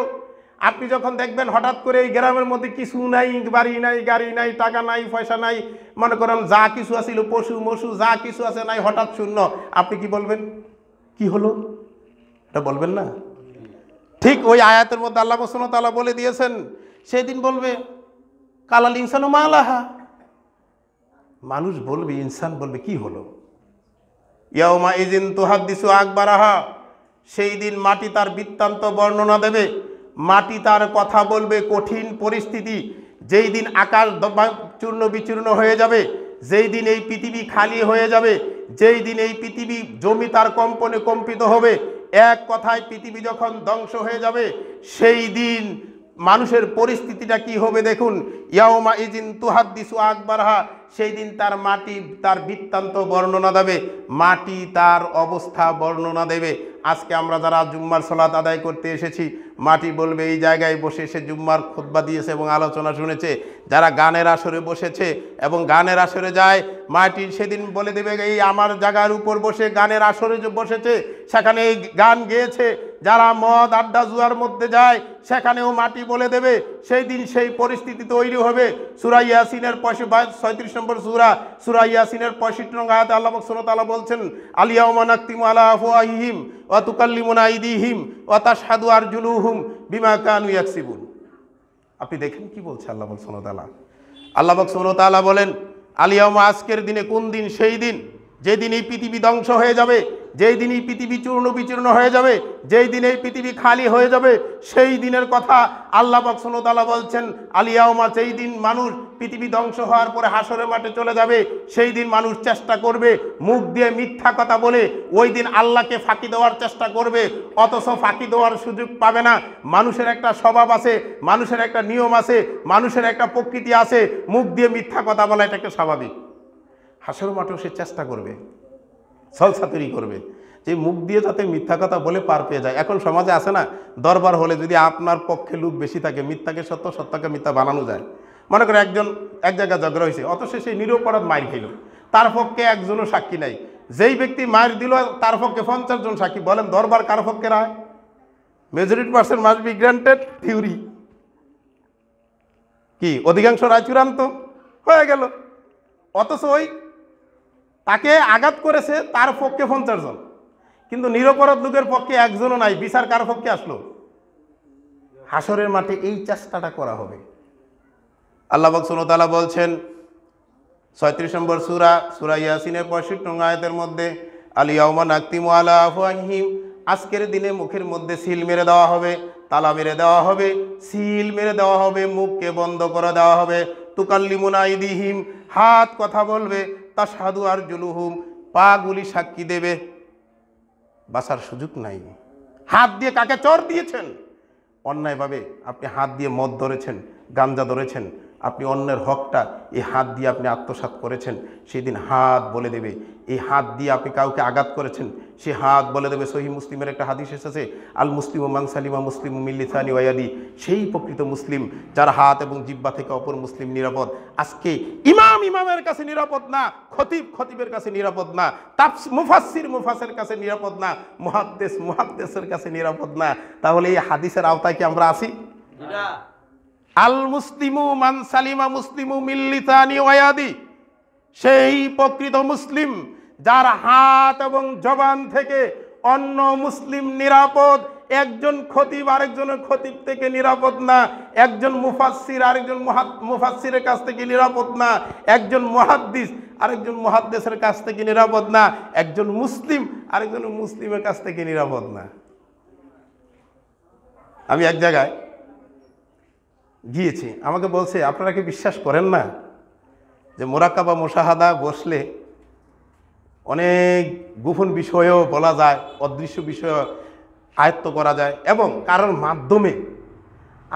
আপনি যখন দেখবেন হঠাৎ করে এই গ্রামের মধ্যে কিছু নাই বাড়ি নাই গাড়ি নাই টাকা নাই পয়সা নাই মনে করেন যা কিছু আছিল পশু মশু যা কিছু আছে নাই হঠাৎ শূন্য আপনি কি বলবেন কি হলো এটা বলবেন না ঠিক ওই আয়াতের মধ্যে আল্লাহ তালা বলে দিয়েছেন সেদিন বলবে কালাল ইনসান মা আলাহা মানুষ বলবে ইনসান বলবে কি হলো ইয়াউমা ইজিন আকবার আহা সেই দিন মাটি তার বৃত্তান্ত বর্ণনা দেবে মাটি তার কথা বলবে কঠিন পরিস্থিতি যেই দিন আকাশ চূর্ণ বিচূর্ণ হয়ে যাবে যেই দিন এই পৃথিবী খালি হয়ে যাবে যেই দিন এই পৃথিবী জমি তার কম্পনে কম্পিত হবে এক কথায় পৃথিবী যখন ধ্বংস হয়ে যাবে সেই দিন মানুষের পরিস্থিতিটা কি হবে দেখুন ইয়াওমা ইজিন তুহাদ্দিসু আকবরহা সেই দিন তার মাটি তার বৃত্তান্ত বর্ণনা দেবে মাটি তার অবস্থা বর্ণনা দেবে আজকে আমরা যারা জুম্মার সলাত আদায় করতে এসেছি মাটি বলবে এই জায়গায় বসে সে জুম্মার খোদ্া দিয়েছে এবং আলোচনা শুনেছে যারা গানের আসরে বসেছে এবং গানের আসরে যায় মাটি সেদিন বলে দেবে এই আমার জায়গার উপর বসে গানের আসরে বসেছে সেখানে এই গান গেয়েছে যারা মদ আড্ডা জুয়ার মধ্যে যায় সেখানেও মাটি বলে দেবে সেই দিন সেই পরিস্থিতি তৈরি হবে সুরা ইয়াসিনের পঁয়ষট্টি নম্বর সুরা সুরা ইয়াসিনের পঁয়ষট্টি নং আয়াত আল্লাহ সুনতালা বলছেন আলিয়াউমানাক্তিম আলা আফওয়াহিহিম অতুকাল্লিমুনা তা সাধু আর জুলু হুম বিমা কানু ইয়াকসিবুন আপনি দেখেন কি বলছে আল্লাহ সুনতালা আল্লাহ আলা বলেন আলিয়া আজকের দিনে কোন দিন সেই দিন যেদিন এই পৃথিবী ধ্বংস হয়ে যাবে যেই দিন এই পৃথিবী চূর্ণ বিচূর্ণ হয়ে যাবে যেই দিন এই পৃথিবী খালি হয়ে যাবে সেই দিনের কথা আল্লাহ বকসলতালা বলছেন আলিয়াওমা সেই দিন মানুষ পৃথিবী ধ্বংস হওয়ার পরে হাসরে মাঠে চলে যাবে সেই দিন মানুষ চেষ্টা করবে মুখ দিয়ে মিথ্যা কথা বলে ওই দিন আল্লাহকে ফাঁকি দেওয়ার চেষ্টা করবে অথচ ফাঁকি দেওয়ার সুযোগ পাবে না মানুষের একটা স্বভাব আছে মানুষের একটা নিয়ম আছে মানুষের একটা প্রকৃতি আছে মুখ দিয়ে মিথ্যা কথা বলা এটা একটা স্বাভাবিক হাসর মাঠেও সে চেষ্টা করবে সলসা তৈরি করবে যে মুখ দিয়ে যাতে মিথ্যা কথা বলে পার পেয়ে যায় এখন সমাজে আছে না দরবার হলে যদি আপনার পক্ষে লোক বেশি থাকে মিথ্যাকে সত্য সত্যকে মিথ্যা বানানো যায় মনে করে একজন এক জায়গায় ঝগড়া হয়েছে অথচ সে নিরপরাধ মায়ের খেল তার পক্ষে একজনও সাক্ষী নাই যেই ব্যক্তি মায়ের দিল তার পক্ষে পঞ্চাশ জন সাক্ষী বলেন দরবার কার পক্ষে রায় majority percent must be granted theory কি অধিকাংশ রায় চূড়ান্ত হয়ে গেল অথচ ওই তাকে আঘাত করেছে তার পক্ষে পঞ্চাশ জন কিন্তু নিরপরাধ লোকের পক্ষে একজনও নাই বিচার কার পক্ষে আসলো হাসরের মাঠে এই চেষ্টাটা করা হবে আল্লাহ বকসুনতালা বলছেন ছয়ত্রিশ নম্বর সুরা সুরা ইয়াসিনের পঁয়ষট্টি আয়তের মধ্যে আলী আহমান আক্তিম আলা আফওয়াহিম আজকের দিনে মুখের মধ্যে সিল মেরে দেওয়া হবে তালা মেরে দেওয়া হবে সিল মেরে দেওয়া হবে মুখকে বন্ধ করে দেওয়া হবে তুকাল্লিমুনাইদিহিম হাত কথা বলবে তা সাধু আর জুলুহুম পাগুলি সাক্ষী দেবে বাসার সুযোগ নাই হাত দিয়ে কাকে চর দিয়েছেন অন্যায়ভাবে আপনি হাত দিয়ে মদ ধরেছেন গাঞ্জা ধরেছেন আপনি অন্যের হকটা এই হাত দিয়ে আপনি আত্মসাত করেছেন সেদিন হাত বলে দেবে এই হাত দিয়ে আপনি কাউকে আঘাত করেছেন সে হাত বলে দেবে সহি মুসলিমের একটা হাদিস এসেছে আল মুসলিম মাংসালিমা মুসলিম মিল্লিসানি ওয়াদি সেই প্রকৃত মুসলিম যার হাত এবং জিব্বা থেকে অপর মুসলিম নিরাপদ আজকে ইমাম ইমামের কাছে নিরাপদ না খতিব খতিবের কাছে নিরাপদ না তাপস মুফাসির মুফাসের কাছে নিরাপদ না মহাদ্দেশ মহাদ্দেশের কাছে নিরাপদ না তাহলে এই হাদিসের আওতায় কি আমরা আসি না আল মুসলিমু মান সালিমা মুসলিমু মিল্লিতানি ওয়াদি সেই প্রকৃত মুসলিম যার হাত এবং জবান থেকে অন্য মুসলিম নিরাপদ একজন খতিব আরেকজনের খতিব থেকে নিরাপদ না একজন মুফাসির আরেকজন মুফাসিরের কাছ থেকে নিরাপদ না একজন মহাদ্দিস আরেকজন মহাদ্দেশের কাছ থেকে নিরাপদ না একজন মুসলিম আরেকজন মুসলিমের কাছ থেকে নিরাপদ না আমি এক জায়গায় গিয়েছি আমাকে বলছে আপনারা কি বিশ্বাস করেন না যে মোরাক্কা বা মোশাহাদা বসলে অনেক গোপন বিষয়েও বলা যায় অদৃশ্য বিষয় আয়ত্ত করা যায় এবং কারোর মাধ্যমে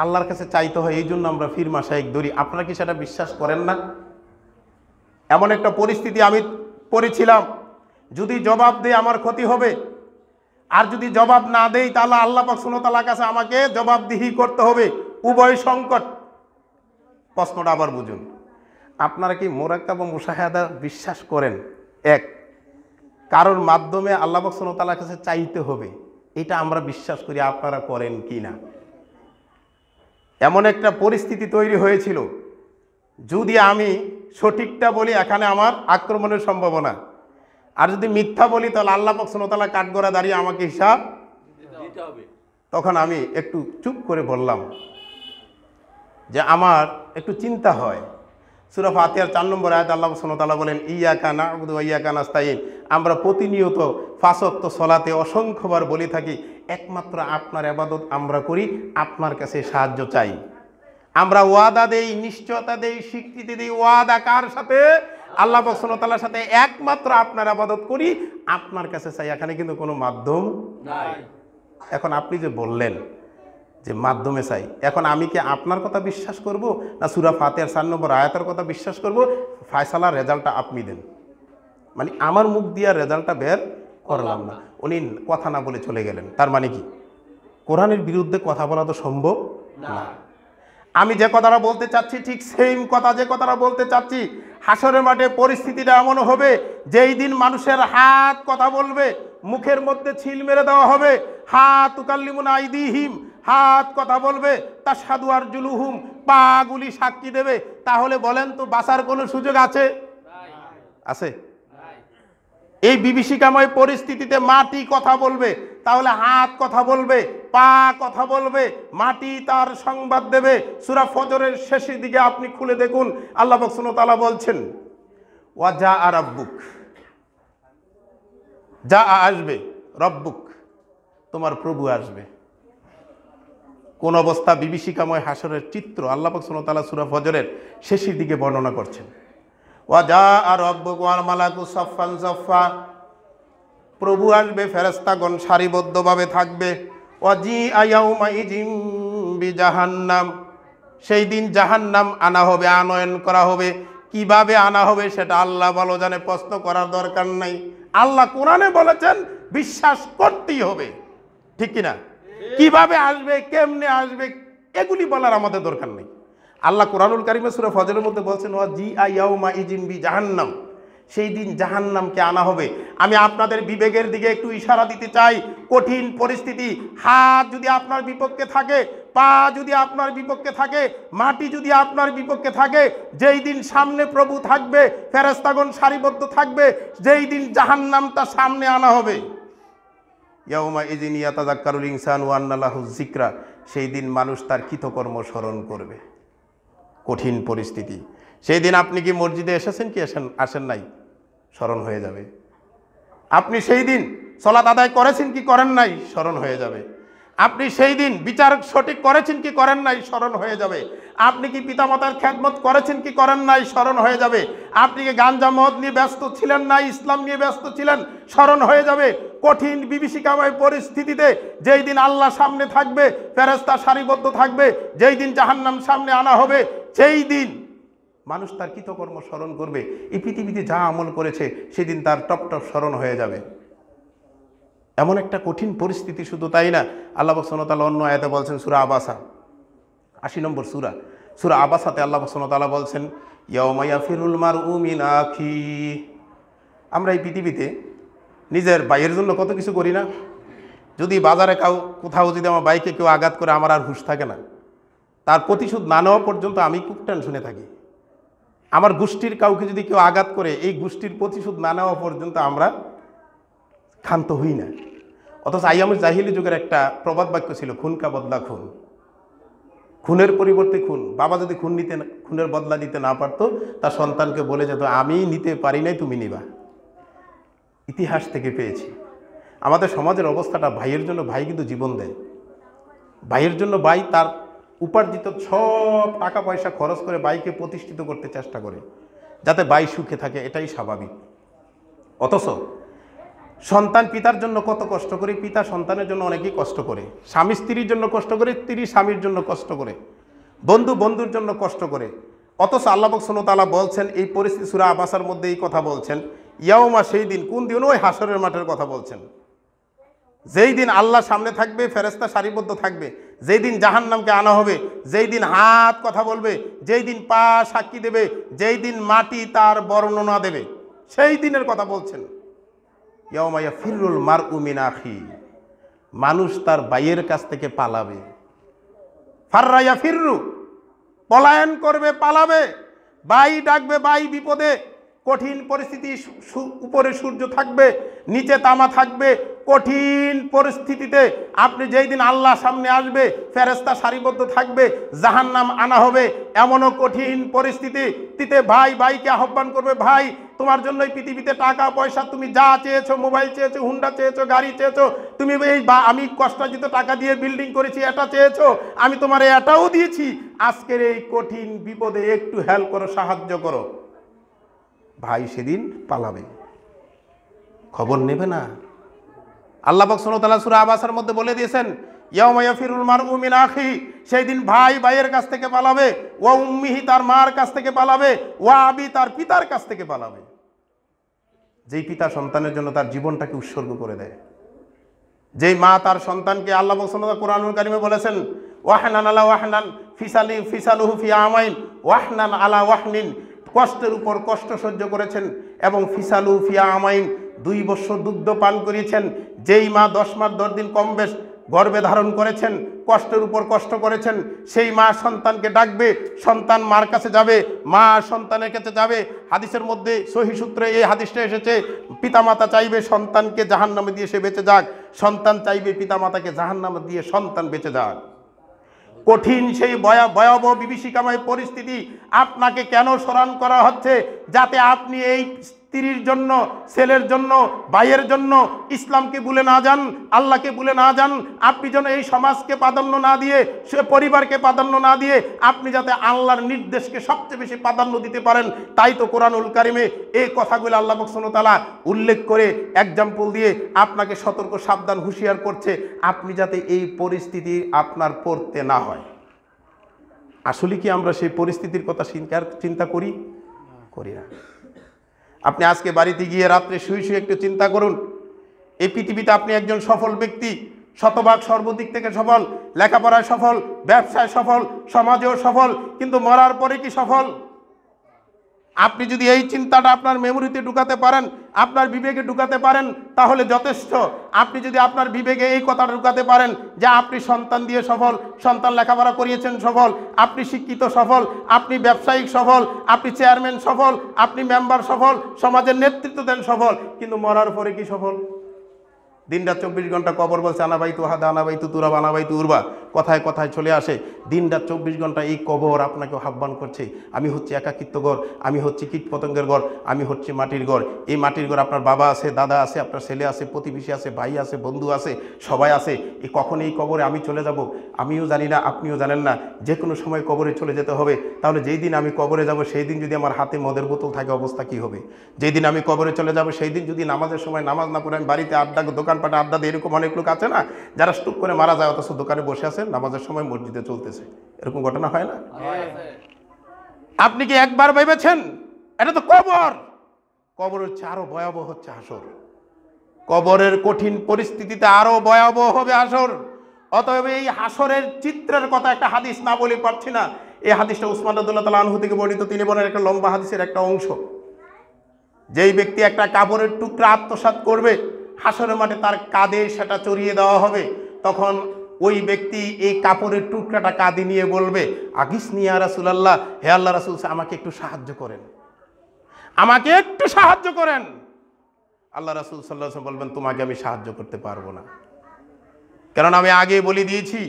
আল্লাহর কাছে চাইতে হয় এই জন্য আমরা ফির মাসায়ক ধরি আপনারা কি সেটা বিশ্বাস করেন না এমন একটা পরিস্থিতি আমি পড়েছিলাম যদি জবাব দেয় আমার ক্ষতি হবে আর যদি জবাব না দেই তাহলে আল্লাহ পাক সুনতালার কাছে আমাকে জবাবদিহি করতে হবে উভয় সংকট প্রশ্নটা আবার বুঝুন আপনারা কি মোরাক্কা বা মুসাহাদা বিশ্বাস করেন এক কারোর মাধ্যমে আল্লাহ বকসনতালার কাছে চাইতে হবে এটা আমরা বিশ্বাস করি আপনারা করেন কি না এমন একটা পরিস্থিতি তৈরি হয়েছিল যদি আমি সঠিকটা বলি এখানে আমার আক্রমণের সম্ভাবনা আর যদি মিথ্যা বলি তাহলে আল্লাহ তালা কাঠগড়া দাঁড়িয়ে আমাকে হিসাব তখন আমি একটু চুপ করে বললাম যে আমার একটু চিন্তা হয় সুরা ফাতিয়ার চার নম্বর আয়াত আল্লাহ সোনতাল্লাহ বলেন ইয়া কানা ইয়া কানা আমরা প্রতিনিয়ত ফাঁসত্ব সলাতে অসংখ্যবার বলে থাকি একমাত্র আপনার আবাদত আমরা করি আপনার কাছে সাহায্য চাই আমরা ওয়াদা দেই নিশ্চয়তা দেই স্বীকৃতি দেই ওয়াদা কার সাথে আল্লাহ বকসনতালার সাথে একমাত্র আপনার আবাদত করি আপনার কাছে চাই এখানে কিন্তু কোনো মাধ্যম নাই এখন আপনি যে বললেন যে মাধ্যমে চাই এখন আমি কি আপনার কথা বিশ্বাস করব না সুরা ফাতেহার চার নম্বর আয়াতের কথা বিশ্বাস করব ফায়সালার রেজাল্টটা আপনি দেন মানে আমার মুখ দিয়ে রেজাল্টটা বের করলাম না উনি কথা না বলে চলে গেলেন তার মানে কি কোরআনের বিরুদ্ধে কথা বলা তো সম্ভব না আমি যে কথাটা বলতে চাচ্ছি ঠিক সেম কথা যে কথাটা বলতে চাচ্ছি হাসরের মাঠে পরিস্থিতিটা এমন হবে যেই দিন মানুষের হাত কথা বলবে মুখের মধ্যে ছিল মেরে দেওয়া হবে হাত উকাল্লিমুন আইদিহিম হাত কথা বলবে তা সাধু আর জুলুহুম পাগুলি সাক্ষী দেবে তাহলে বলেন তো বাসার কোনো সুযোগ আছে আছে এই বিভীষিকাময় পরিস্থিতিতে মাটি কথা বলবে তাহলে হাত কথা বলবে পা কথা বলবে মাটি তার সংবাদ দেবে সুরা ফজরের শেষের দিকে আপনি খুলে দেখুন আল্লাহ বকসনতালা বলছেন ওয়া যা আর আব্বুক যা আসবে রব্বুক তোমার প্রভু আসবে কোন অবস্থা বিভীষিকাময় হাসরের চিত্র আল্লাপাক সুলতালা সুরা ফজরের শেষের দিকে বর্ণনা করছেন যা আর অব্বকুয়ার মালাকু সফান সফা প্রভু আসবে ফেরস্তাগণ সারিবদ্ধভাবে থাকবে অজি আয়াউমাইজিম জাহান্নাম সেই দিন জাহান্নাম আনা হবে আনয়ন করা হবে কিভাবে আনা হবে সেটা আল্লাহ বলো জানে প্রশ্ন করার দরকার নাই আল্লাহ কোরআনে বলেছেন বিশ্বাস করতেই হবে ঠিক কিনা কিভাবে আসবে কেমনে আসবে এগুলি বলার আমাদের দরকার নেই আল্লাহ কোরআনুল কারিমে সুরা ফজলের মধ্যে বলছেন ও জি আইয়াউমা বি জাহান্নাম সেই দিন জাহান্নামকে আনা হবে আমি আপনাদের বিবেকের দিকে একটু ইশারা দিতে চাই কঠিন পরিস্থিতি হাত যদি আপনার বিপক্ষে থাকে পা যদি আপনার বিপক্ষে থাকে মাটি যদি আপনার বিপক্ষে থাকে যেই দিন সামনে প্রভু থাকবে ফেরাস্তাগন সারিবদ্ধ থাকবে যেই দিন জাহান্নামটা সামনে আনা হবে ইয়াউমা ইজিন ইয়াতাজাক্কারুল ইনসান ওয়ান্নাল্লাহু জিকরা সেই দিন মানুষ তার কৃতকর্ম স্মরণ করবে কঠিন পরিস্থিতি সেই দিন আপনি কি মসজিদে এসেছেন কি আসেন আসেন নাই স্মরণ হয়ে যাবে আপনি সেই দিন সলাত আদায় করেছেন কি করেন নাই স্মরণ হয়ে যাবে আপনি সেই দিন বিচার সঠিক করেছেন কি করেন নাই স্মরণ হয়ে যাবে আপনি কি পিতামাতার খ্যাতমত করেছেন কি করেন নাই স্মরণ হয়ে যাবে আপনি কি গাঞ্জা মদ নিয়ে ব্যস্ত ছিলেন না ইসলাম নিয়ে ব্যস্ত ছিলেন স্মরণ হয়ে যাবে কঠিন বিভীষিকাময় পরিস্থিতিতে যেই দিন আল্লাহ সামনে থাকবে ফেরেস্তা সারিবদ্ধ থাকবে যেই দিন জাহান্নাম সামনে আনা হবে সেই দিন মানুষ তার কৃতকর্ম স্মরণ করবে এই পৃথিবীতে যা আমল করেছে সেদিন তার টপটপ স্মরণ হয়ে যাবে এমন একটা কঠিন পরিস্থিতি শুধু তাই না আল্লাহ বসনতাল অন্য আয়তে বলছেন সুরা আবাসা আশি নম্বর সুরা সুরা আবাসাতে আল্লাহ বসনতালা বলছেন ইয়মাইয়া ফিরুল মার উমিন আখি আমরা এই পৃথিবীতে নিজের বাইয়ের জন্য কত কিছু করি না যদি বাজারে কাউ কোথাও যদি আমার বাইকে কেউ আঘাত করে আমার আর হুশ থাকে না তার প্রতিশোধ না নেওয়া পর্যন্ত আমি খুব টেনশনে থাকি আমার গোষ্ঠীর কাউকে যদি কেউ আঘাত করে এই গোষ্ঠীর প্রতিশোধ না নেওয়া পর্যন্ত আমরা ক্ষান্ত হই না অথচ আইয়ামুল জাহিলি যুগের একটা প্রবাদ বাক্য ছিল খুনকা বদলা খুন খুনের পরিবর্তে খুন বাবা যদি খুন নিতে খুনের বদলা নিতে না পারত তার সন্তানকে বলে যেত আমি নিতে পারি নাই তুমি নিবা ইতিহাস থেকে পেয়েছি আমাদের সমাজের অবস্থাটা ভাইয়ের জন্য ভাই কিন্তু জীবন দেয় ভাইয়ের জন্য ভাই তার উপার্জিত সব টাকা পয়সা খরচ করে ভাইকে প্রতিষ্ঠিত করতে চেষ্টা করে যাতে ভাই সুখে থাকে এটাই স্বাভাবিক অথচ সন্তান পিতার জন্য কত কষ্ট করে পিতা সন্তানের জন্য অনেকেই কষ্ট করে স্বামী স্ত্রীর জন্য কষ্ট করে স্ত্রী স্বামীর জন্য কষ্ট করে বন্ধু বন্ধুর জন্য কষ্ট করে অথচ আল্লাহ তালা বলছেন এই পরিস্থিতি সুরা আবাসার মধ্যে এই কথা বলছেন মা সেই দিন কোন দিন ওই হাসরের মাঠের কথা বলছেন যেই দিন আল্লাহ সামনে থাকবে ফেরেস্তা সারিবদ্ধ থাকবে যেই দিন জাহান নামকে আনা হবে যেই দিন হাত কথা বলবে যেই দিন পা সাক্ষী দেবে যেই দিন মাটি তার বর্ণনা দেবে সেই দিনের কথা বলছেন ইয়মাইয়া ফিরুল মার উমিনাখি মানুষ তার বাইয়ের কাছ থেকে পালাবে ফার্রাইয়া ফিররু পলায়ন করবে পালাবে বাই ডাকবে বাই বিপদে কঠিন পরিস্থিতি উপরে সূর্য থাকবে নিচে তামা থাকবে কঠিন পরিস্থিতিতে আপনি যেই দিন আল্লাহ সামনে আসবে ফেরেস্তা সারিবদ্ধ থাকবে জাহান নাম আনা হবে এমনও কঠিন পরিস্থিতি তিতে ভাই ভাইকে আহ্বান করবে ভাই তোমার জন্য এই পৃথিবীতে টাকা পয়সা তুমি যা চেয়েছো মোবাইল চেয়েছো হুন্ডা চেয়েছো গাড়ি চেয়েছো তুমি এই বা আমি কষ্টার্জিত টাকা দিয়ে বিল্ডিং করেছি এটা চেয়েছো আমি তোমার এটাও দিয়েছি আজকের এই কঠিন বিপদে একটু হেল্প করো সাহায্য করো ভাই সেদিন পালাবে খবর নেবে না আল্লাহ পাক সুনতালা সুরা আবাসার মধ্যে বলে দিয়েছেন ইয়ামায়াফিরুল মার উমিন আখি সেই দিন ভাই ভাইয়ের কাছ থেকে পালাবে ও উম্মিহি তার মার কাছ থেকে পালাবে ওয়া আবি তার পিতার কাছ থেকে পালাবে যেই পিতা সন্তানের জন্য তার জীবনটাকে উৎসর্গ করে দেয় যেই মা তার সন্তানকে আল্লাহ বসনতা কোরআনুল কারিমে বলেছেন ওয়াহনান আলা ওয়াহনান ফিসালি ফিসালুহু ফি আমাইন ওয়াহনান আলা ওয়াহনিন কষ্টের উপর কষ্ট সহ্য করেছেন এবং ফিসালু ফিয়া আমাইন দুই বছর দুগ্ধ পান করিয়েছেন যেই মা দশ মাস দশ দিন কম বেশ গর্বে ধারণ করেছেন কষ্টের উপর কষ্ট করেছেন সেই মা সন্তানকে ডাকবে সন্তান মার কাছে যাবে মা সন্তানের কাছে যাবে হাদিসের মধ্যে সহি সূত্রে এই হাদিসটা এসেছে পিতামাতা চাইবে সন্তানকে জাহান্নামে দিয়ে সে বেঁচে যাক সন্তান চাইবে পিতামাতাকে জাহান্নামে দিয়ে সন্তান বেঁচে যাক কঠিন সেই ভয়াবহ বিভীষিকাময় পরিস্থিতি আপনাকে কেন স্মরণ করা হচ্ছে যাতে আপনি এই স্ত্রীর জন্য ছেলের জন্য ভাইয়ের জন্য ইসলামকে ভুলে না যান আল্লাহকে ভুলে না যান আপনি যেন এই সমাজকে প্রাধান্য না দিয়ে সে পরিবারকে প্রাধান্য না দিয়ে আপনি যাতে আল্লাহর নির্দেশকে সবচেয়ে বেশি প্রাধান্য দিতে পারেন তাই তো কোরআনুল কারিমে এই কথাগুলো আল্লাহ বকসনতালা উল্লেখ করে এক্সাম্পল দিয়ে আপনাকে সতর্ক সাবধান হুঁশিয়ার করছে আপনি যাতে এই পরিস্থিতি আপনার পড়তে না হয় আসলে কি আমরা সেই পরিস্থিতির কথা চিন্তা করি করি না আপনি আজকে বাড়িতে গিয়ে রাত্রে শুয়ে শুয়ে একটু চিন্তা করুন এই পৃথিবীতে আপনি একজন সফল ব্যক্তি শতভাগ সর্বদিক থেকে সফল লেখাপড়ায় সফল ব্যবসায় সফল সমাজেও সফল কিন্তু মরার পরে কি সফল আপনি যদি এই চিন্তাটা আপনার মেমোরিতে ঢুকাতে পারেন আপনার বিবেকে ঢুকাতে পারেন তাহলে যথেষ্ট আপনি যদি আপনার বিবেকে এই কথাটা ঢুকাতে পারেন যে আপনি সন্তান দিয়ে সফল সন্তান লেখাপড়া করিয়েছেন সফল আপনি শিক্ষিত সফল আপনি ব্যবসায়িক সফল আপনি চেয়ারম্যান সফল আপনি মেম্বার সফল সমাজের নেতৃত্ব দেন সফল কিন্তু মরার পরে কি সফল দিন রাত চব্বিশ ঘন্টা কবর বলছে আনাবাই তু হাদা আনাবাই তু তুরাব বাই তু উর্বা কথায় কথায় চলে আসে দিন রাত চব্বিশ ঘন্টা এই কবর আপনাকে আহ্বান করছে আমি হচ্ছে একাকিত্ব ঘর আমি হচ্ছে কীটপতঙ্গের ঘর আমি হচ্ছে মাটির ঘর এই মাটির ঘর আপনার বাবা আছে দাদা আছে আপনার ছেলে আছে প্রতিবেশী আছে ভাই আছে বন্ধু আছে সবাই আছে এই কখন এই কবরে আমি চলে যাব আমিও জানি না আপনিও জানেন না যে কোনো সময় কবরে চলে যেতে হবে তাহলে যেই দিন আমি কবরে যাব সেই দিন যদি আমার হাতে মদের বোতল থাকে অবস্থা কী হবে যেই দিন আমি কবরে চলে যাব সেই দিন যদি নামাজের সময় নামাজ না পড়ে আমি বাড়িতে আড্ডা দোকান দোকান দোকানপাটে আড্ডা দিয়ে এরকম অনেক লোক আছে না যারা স্টুপ করে মারা যায় অথচ দোকানে বসে আছে নামাজের সময় মসজিদে চলতেছে এরকম ঘটনা হয় না আপনি কি একবার ভেবেছেন এটা তো কবর কবর হচ্ছে আরো ভয়াবহ হচ্ছে আসর কবরের কঠিন পরিস্থিতিতে আরো ভয়াবহ হবে আসর অতএব এই হাসরের চিত্রের কথা একটা হাদিস না বলে পারছি না এই হাদিসটা উসমান রদুল্লাহ তাল আনহু থেকে বর্ণিত তিনি বলেন একটা লম্বা হাদিসের একটা অংশ যেই ব্যক্তি একটা কাপড়ের টুকরা আত্মসাত করবে হাসরের মাঠে তার কাঁধে সেটা চড়িয়ে দেওয়া হবে তখন ওই ব্যক্তি এই কাপড়ের টুকরাটা কাঁধে নিয়ে বলবে আগিস নিয়া রাসুলাল্লাহ হে আল্লাহ রাসুল আমাকে একটু সাহায্য করেন আমাকে একটু সাহায্য করেন আল্লাহ রাসুল সাল্লাহ বলবেন তোমাকে আমি সাহায্য করতে পারবো না কারণ আমি আগে বলে দিয়েছি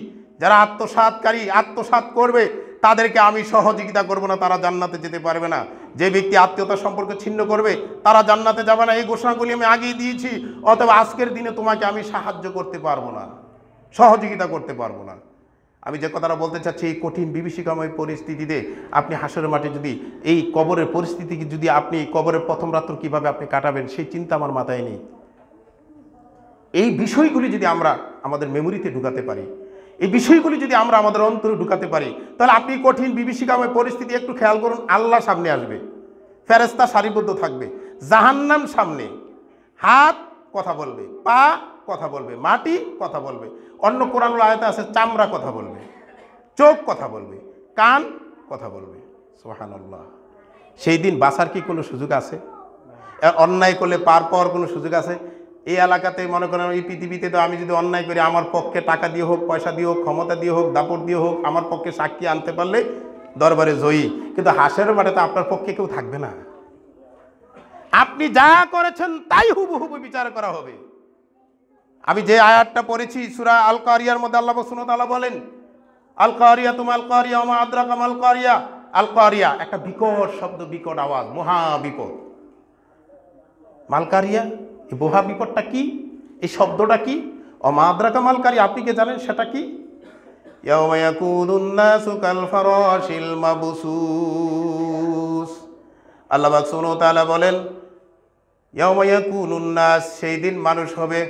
যারা আত্মসাতকারী আত্মসাত করবে তাদেরকে আমি সহযোগিতা করব না তারা জান্নাতে যেতে পারবে না যে ব্যক্তি আত্মীয়তা সম্পর্ক ছিন্ন করবে তারা জান্নাতে যাবে না এই ঘোষণাগুলি আমি আগেই দিয়েছি অথবা আজকের দিনে তোমাকে আমি সাহায্য করতে পারবো না সহযোগিতা করতে পারবো না আমি যে কথাটা বলতে চাচ্ছি এই কঠিন বিভীষিকাময় পরিস্থিতিতে আপনি হাসরের মাঠে যদি এই কবরের পরিস্থিতিকে যদি আপনি কবরের প্রথম রাত্র কিভাবে আপনি কাটাবেন সেই চিন্তা আমার মাথায় নেই এই বিষয়গুলি যদি আমরা আমাদের মেমোরিতে ঢুকাতে পারি এই বিষয়গুলি যদি আমরা আমাদের অন্তরে ঢুকাতে পারি তাহলে আপনি কঠিন বিভীষিকাময় পরিস্থিতি একটু খেয়াল করুন আল্লাহ সামনে আসবে ফেরেস্তা সারিবদ্ধ থাকবে জাহান্নাম সামনে হাত কথা বলবে পা কথা বলবে মাটি কথা বলবে অন্য কোরআনুল আয়তে আছে চামড়া কথা বলবে চোখ কথা বলবে কান কথা বলবে সোহানুল্লাহ সেই দিন বাসার কি কোনো সুযোগ আছে অন্যায় করলে পার পাওয়ার কোনো সুযোগ আছে এই এলাকাতে মনে করেন এই পৃথিবীতে তো আমি যদি অন্যায় করি আমার পক্ষে টাকা দিয়ে হোক পয়সা দিয়ে হোক ক্ষমতা দিয়ে হোক দাপট দিয়ে হোক আমার পক্ষে সাক্ষী আনতে পারলে দরবারে জয়ী কিন্তু হাসের মাঠে তো আপনার পক্ষে কেউ থাকবে না আপনি যা করেছেন তাই হুবহুব বিচার করা হবে আমি যে আয়াতটা পড়েছি সুরা আল কারিয়ার মধ্যে আল্লাহ আল্লাহ বলেন আল কারিয়া তুম আল কারিয়া আমা আদ্রাকাম আল কারিয়া আল কারিয়া একটা বিকট শব্দ বিকট আওয়াজ মহা বিকট মালকারিয়া এই বোহা বিপদটা কি এই শব্দটা কি অমাদ্রা কামালকারী আপনি কে জানেন সেটা কি আল্লাহ সুনো তালা বলেন ইয়াকুনুন্নাস সেই দিন মানুষ হবে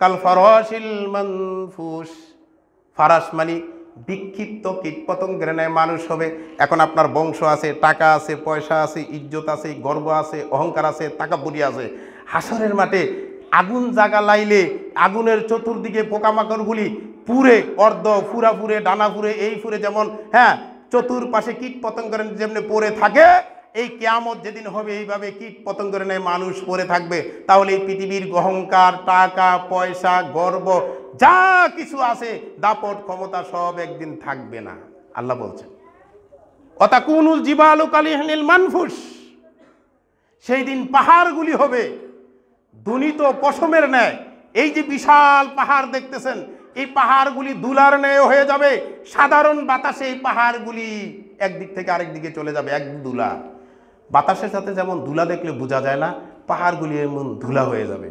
কাল ফারসিল মানফুস ফারাস মানে বিক্ষিপ্ত কীটপতঙ্গের ন্যায় মানুষ হবে এখন আপনার বংশ আছে টাকা আছে পয়সা আছে ইজ্জত আছে গর্ব আছে অহংকার আছে তাকাবুরি আছে হাসরের মাঠে আগুন জাগা লাইলে আগুনের চতুর্দিকে পোকামাকড়গুলি পুরে অর্ধ ফুরা ফুরে ডানা ফুরে এই ফুরে যেমন হ্যাঁ চতুর্পাশে কীট পতঙ্গের যেমনি পড়ে থাকে এই কেয়ামত যেদিন হবে এইভাবে কীট পতঙ্গের নেয় মানুষ পড়ে থাকবে তাহলে এই পৃথিবীর অহংকার টাকা পয়সা গর্ব যা কিছু আছে দাপট ক্ষমতা সব একদিন থাকবে না আল্লাহ বলছেন কুনুল জীবালু কালিহানিল মানফুস সেই দিন পাহাড়গুলি হবে দুনিত পশমের ন্যায় এই যে বিশাল পাহাড় দেখতেছেন এই পাহাড়গুলি দুলার ন্যায় হয়ে যাবে সাধারণ বাতাসে এই পাহাড়গুলি একদিক থেকে আরেক দিকে চলে যাবে এক দুলা বাতাসের সাথে যেমন দুলা দেখলে বোঝা যায় না পাহাড়গুলি এমন ধুলা হয়ে যাবে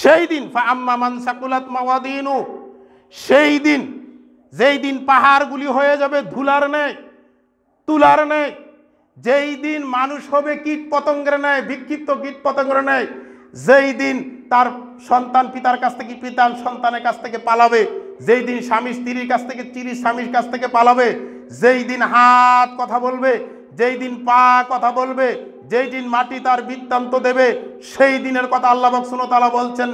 সেই দিন আম্মামান সাকুলাত মাওয়াদিনু সেই দিন যেই দিন পাহাড়গুলি হয়ে যাবে ধুলার ন্যায় তুলার ন্যায় যেই দিন মানুষ হবে কীট পতঙ্গের ন্যায় বিক্ষিপ্ত কীট পতঙ্গের নেয় যেই দিন তার সন্তান পিতার কাছ থেকে পিতার সন্তানের কাছ থেকে পালাবে যেই দিন স্বামী স্ত্রীর কাছ থেকে স্ত্রী স্বামীর কাছ থেকে পালাবে যেই দিন হাত কথা বলবে যেই দিন পা কথা বলবে যেই দিন মাটি তার বৃত্তান্ত দেবে সেই দিনের কথা আল্লাহ বকসুন তালা বলছেন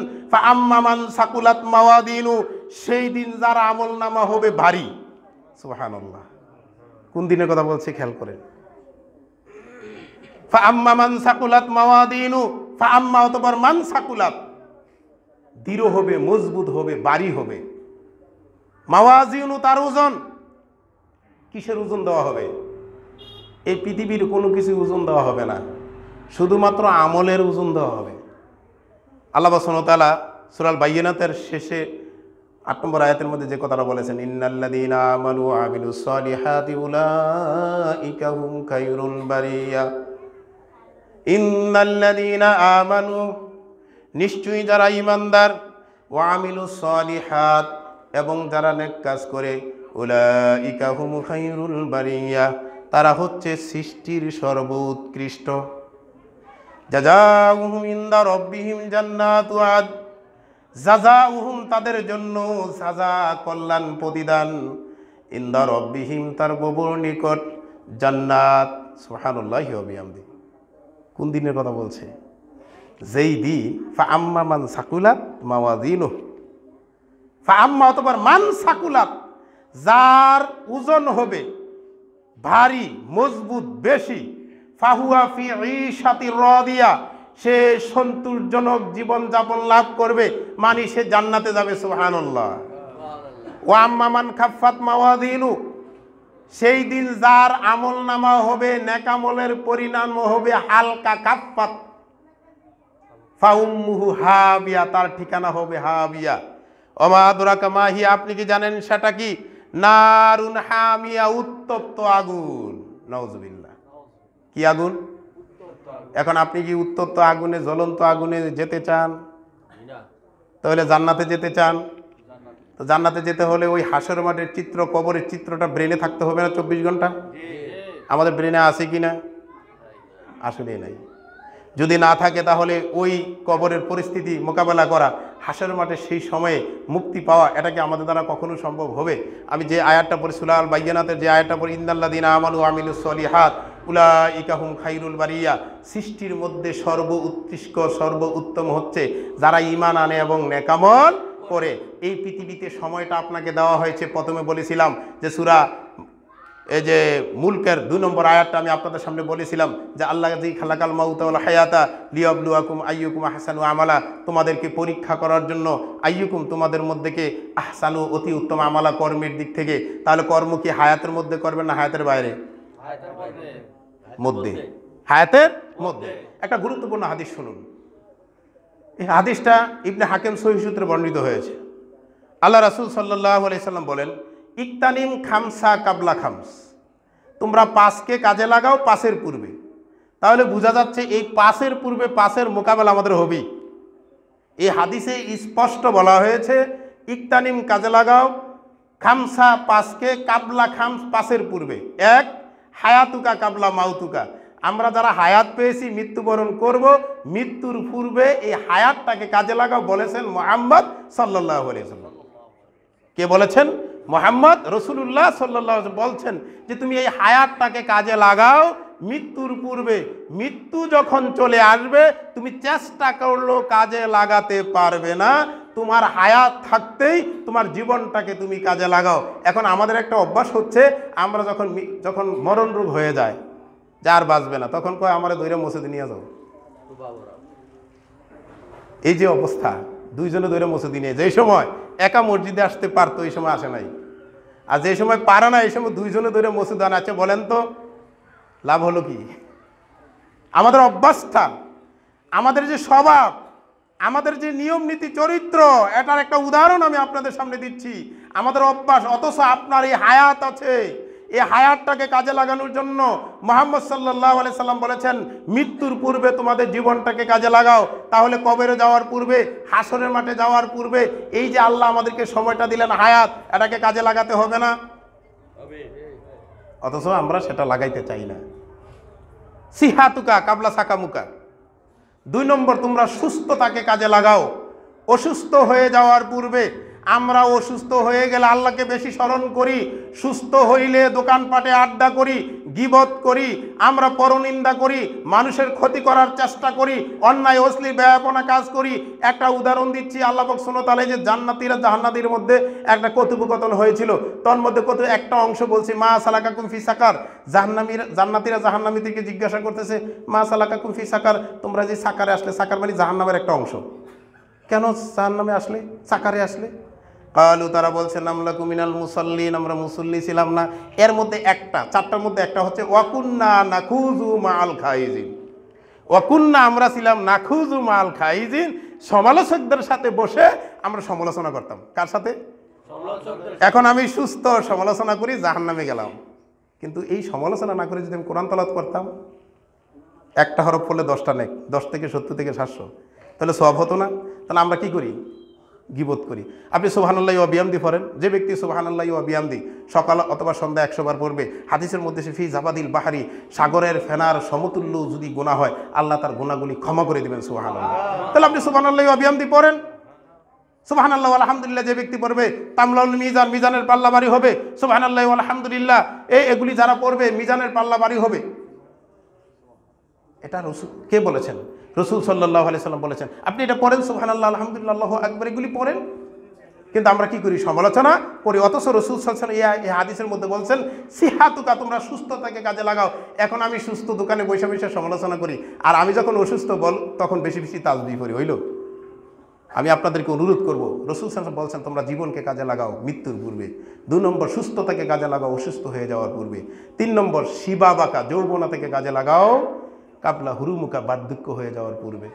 আম্মামান সাকুলাত মাওয়াদিনু সেই দিন যার আমল নামা হবে ভারী সুবাহান্লাহ কোন দিনের কথা বলছি খেয়াল করেন আম্মামান সাকুলাত মাওয়াদিনু ফা আম্মা মান সাকুলাত দৃঢ় হবে মজবুত হবে বাড়ি হবে মাওয়াজিউনু তার ওজন কিসের ওজন দেওয়া হবে এই পৃথিবীর কোনো কিছু ওজন দেওয়া হবে না শুধুমাত্র আমলের ওজন দেওয়া হবে আল্লাহ সনতালা সুরাল বাইনাতের শেষে আট নম্বর আয়াতের মধ্যে যে কথাটা বলেছেন ইন্নাল্লাদিনা আমালু আমিলু সালিহাতি উলাইকা হুম খায়রুল বারিয়া আমানু নিশ্চয়ই যারা ইমানদার ও আমিল এবং যারা নেক কাজ করে বারিয়া তারা হচ্ছে সৃষ্টির সর্বোৎকৃষ্ট জান্নাত তাদের জন্য কল্যাণ প্রতিদান ইন্দার রব্বিহিম তার গোবর নিকট জান্নাত সোহানুল্লাহ কোন দিনের কথা বলছে যেই দিন ফা আম্মা মান সাকুলাত দিন ফা আম্মা অতবার মান সাকুলাত যার ওজন হবে ভারী মজবুত বেশি ফাহুয়া ফি ঈশাতি রদিয়া সে জীবন জীবনযাপন লাভ করবে মানি সে জান্নাতে যাবে সুবহানাল্লাহ ওয়া আম্মা মান খাফাত মাওয়াদিনু সেই দিন যার আমল নামা হবে নেকামলের পরিণাম হবে হালকা কাপ্পাত ফাউমুহু হাবিয়া তার ঠিকানা হবে হাবিয়া অমাদুরা কামাহি আপনি কি জানেন সেটা কি নারুন হামিয়া উত্তপ্ত আগুন নওজবিল্লা কি আগুন এখন আপনি কি উত্তপ্ত আগুনে জ্বলন্ত আগুনে যেতে চান তাহলে জান্নাতে যেতে চান তো জান্নাতে যেতে হলে ওই হাসের মাঠের চিত্র কবরের চিত্রটা ব্রেনে থাকতে হবে না চব্বিশ ঘন্টা আমাদের ব্রেনে আছে কি না আসলেই নাই যদি না থাকে তাহলে ওই কবরের পরিস্থিতি মোকাবেলা করা হাসের মাঠে সেই সময়ে মুক্তি পাওয়া এটাকে আমাদের দ্বারা কখনো সম্ভব হবে আমি যে আয়ারটা পড়ি সুলাল বাইয়ানাতের যে আয়ারটা পড়ি ইন্দাল্লা দিন আমালু হাত উলা ইকাহুম খাইরুল বারিয়া সৃষ্টির মধ্যে সর্ব উৎকৃষ্ট সর্ব উত্তম হচ্ছে যারা ইমান আনে এবং নেকামল করে এই পৃথিবীতে সময়টা আপনাকে দেওয়া হয়েছে প্রথমে বলেছিলাম যে সুরা এই যে মুলকের দু নম্বর আয়াতটা আমি আপনাদের সামনে বলেছিলাম যে আল্লাহ জি খালাকাল মাউতাল হায়াতা লিয়াবলু আকুম আইয়ুকুম আহসানু আমালা তোমাদেরকে পরীক্ষা করার জন্য আইয়ুকুম তোমাদের মধ্যেকে আহসানু অতি উত্তম আমালা কর্মের দিক থেকে তাহলে কর্ম কি হায়াতের মধ্যে করবেন না হায়াতের বাইরে মধ্যে হায়াতের মধ্যে একটা গুরুত্বপূর্ণ হাদিস শুনুন এই হাদিসটা ইবনে হাকিম সহি সূত্রে বর্ণিত হয়েছে আল্লাহ রাসুল সাল্লাহ আলাইসাল্লাম বলেন ইকতানিম খামসা কাবলা খামস তোমরা পাঁচকে কাজে লাগাও পাশের পূর্বে তাহলে বোঝা যাচ্ছে এই পাশের পূর্বে পাশের মোকাবেলা আমাদের হবেই এই হাদিসে স্পষ্ট বলা হয়েছে ইকতানিম কাজে লাগাও খামসা পাশকে কাবলা খামস পাশের পূর্বে এক হায়াতুকা কাবলা মাউতুকা আমরা যারা হায়াত পেয়েছি মৃত্যুবরণ করব মৃত্যুর পূর্বে এই হায়াতটাকে কাজে লাগাও বলেছেন মোহাম্মদ সাল্লাহ কে বলেছেন মোহাম্মদ রসুল্লাহ সাল্লাহ বলছেন যে তুমি এই হায়াতটাকে কাজে লাগাও মৃত্যুর পূর্বে মৃত্যু যখন চলে আসবে তুমি চেষ্টা করলেও কাজে লাগাতে পারবে না তোমার হায়াত থাকতেই তোমার জীবনটাকে তুমি কাজে লাগাও এখন আমাদের একটা অভ্যাস হচ্ছে আমরা যখন যখন মরণ রোগ হয়ে যায় যে আর বাঁচবে না তখন কয় আমার দৈরে মসজিদে নিয়ে যাও এই যে অবস্থা দুইজনে দৈরে মসজিদে নিয়ে যেই সময় একা মসজিদে আসতে পারতো এই সময় আসে নাই আর যে সময় পারে না এই সময় দুইজনে দৈরে মসজিদ আনাচ্ছে বলেন তো লাভ হলো কি আমাদের অভ্যাসটা আমাদের যে স্বভাব আমাদের যে নিয়ম নীতি চরিত্র এটার একটা উদাহরণ আমি আপনাদের সামনে দিচ্ছি আমাদের অভ্যাস অথচ আপনার এই হায়াত আছে এই হায়াতটাকে কাজে লাগানোর জন্য মোহাম্মদ সাল্লাহ আলি সাল্লাম বলেছেন মৃত্যুর পূর্বে তোমাদের জীবনটাকে কাজে লাগাও তাহলে কবেরে যাওয়ার পূর্বে হাসরের মাঠে যাওয়ার পূর্বে এই যে আল্লাহ আমাদেরকে সময়টা দিলেন হায়াত এটাকে কাজে লাগাতে হবে না অথচ আমরা সেটা লাগাইতে চাই না সিহাতুকা কাবলা সাকামুকা দুই নম্বর তোমরা সুস্থতাকে কাজে লাগাও অসুস্থ হয়ে যাওয়ার পূর্বে আমরা অসুস্থ হয়ে গেলে আল্লাহকে বেশি স্মরণ করি সুস্থ হইলে দোকানপাটে আড্ডা করি গিবত করি আমরা পরনিন্দা করি মানুষের ক্ষতি করার চেষ্টা করি অন্যায় অশ্লি ব্যয়াপনা কাজ করি একটা উদাহরণ দিচ্ছি আল্লাহ তালে যে জান্নাতিরা জাহান্নাতির মধ্যে একটা কথোপকথন হয়েছিল তোর মধ্যে কত একটা অংশ বলছি মা সালাকা কুমফি সাকার জাহান্নামির জান্নাতিরা জাহান্নামিদেরকে জিজ্ঞাসা করতেছে মা সালাকা কুমফি সাকার তোমরা যে সাকারে আসলে সাকার মানে জাহান্নামের একটা অংশ কেন জাহান্নামে আসলে সাকারে আসলে কালু তারা বলছেন আমরা কুমিনাল মুসল্লিন আমরা মুসল্লি ছিলাম না এর মধ্যে একটা চারটার মধ্যে একটা হচ্ছে ওয়াকুন্না নাখুজু মা আল খাইজিন ওয়াকুন্না আমরা ছিলাম নাখুজু মা আল খাইজিন সমালোচকদের সাথে বসে আমরা সমালোচনা করতাম কার সাথে এখন আমি সুস্থ সমালোচনা করি জাহান নামে গেলাম কিন্তু এই সমালোচনা না করে যদি আমি কোরআন তলাত করতাম একটা হরফ পড়লে দশটা নেক দশ থেকে সত্তর থেকে সাতশো তাহলে সব হতো না তাহলে আমরা কি করি গিবোধ করি আপনি সোহানুল্লাহ অবিয়ামদি পড়েন যে ব্যক্তি সোহানুল্লাহ অবিয়ামদি সকাল অথবা সন্ধ্যা একশোবার পড়বে হাদিসের মধ্যে সে ফি জাবাদিল বাহারি সাগরের ফেনার সমতুল্য যদি গোনা হয় আল্লাহ তার গোনাগুলি ক্ষমা করে দেবেন আল্লাহ তাহলে আপনি সোহানুল্লাহ অবিয়ামদি পড়েন সুবাহানাল্লাহ আলহামদুলিল্লাহ যে ব্যক্তি পড়বে তামলাউল মিজান মিজানের পাল্লা বাড়ি হবে সুবাহানাল্লাহ আলহামদুলিল্লাহ এই এগুলি যারা পড়বে মিজানের পাল্লা বাড়ি হবে এটা রসুল কে বলেছেন রসুল সাল্লাহ সাল্লাম বলেছেন আপনি এটা পড়েন সুহান আল্লাহ আলহামদুলিল্লাহ আকবর এগুলি পড়েন কিন্তু আমরা কি করি সমালোচনা করি অথচ রসুল সালসাল এই হাদিসের মধ্যে বলছেন সিহাতুকা তোমরা সুস্থতাকে কাজে লাগাও এখন আমি সুস্থ দোকানে বৈশা বৈশা সমালোচনা করি আর আমি যখন অসুস্থ বল তখন বেশি বেশি তাজবি করি হইল আমি আপনাদেরকে অনুরোধ করব রসুল সালসাল বলছেন তোমরা জীবনকে কাজে লাগাও মৃত্যুর পূর্বে দু নম্বর সুস্থতাকে কাজে লাগাও অসুস্থ হয়ে যাওয়ার পূর্বে তিন নম্বর শিবা বাঁকা যৌবনা থেকে কাজে লাগাও কাবলা হুরুমুকা বার্ধক্য হয়ে যাওয়ার পূর্বে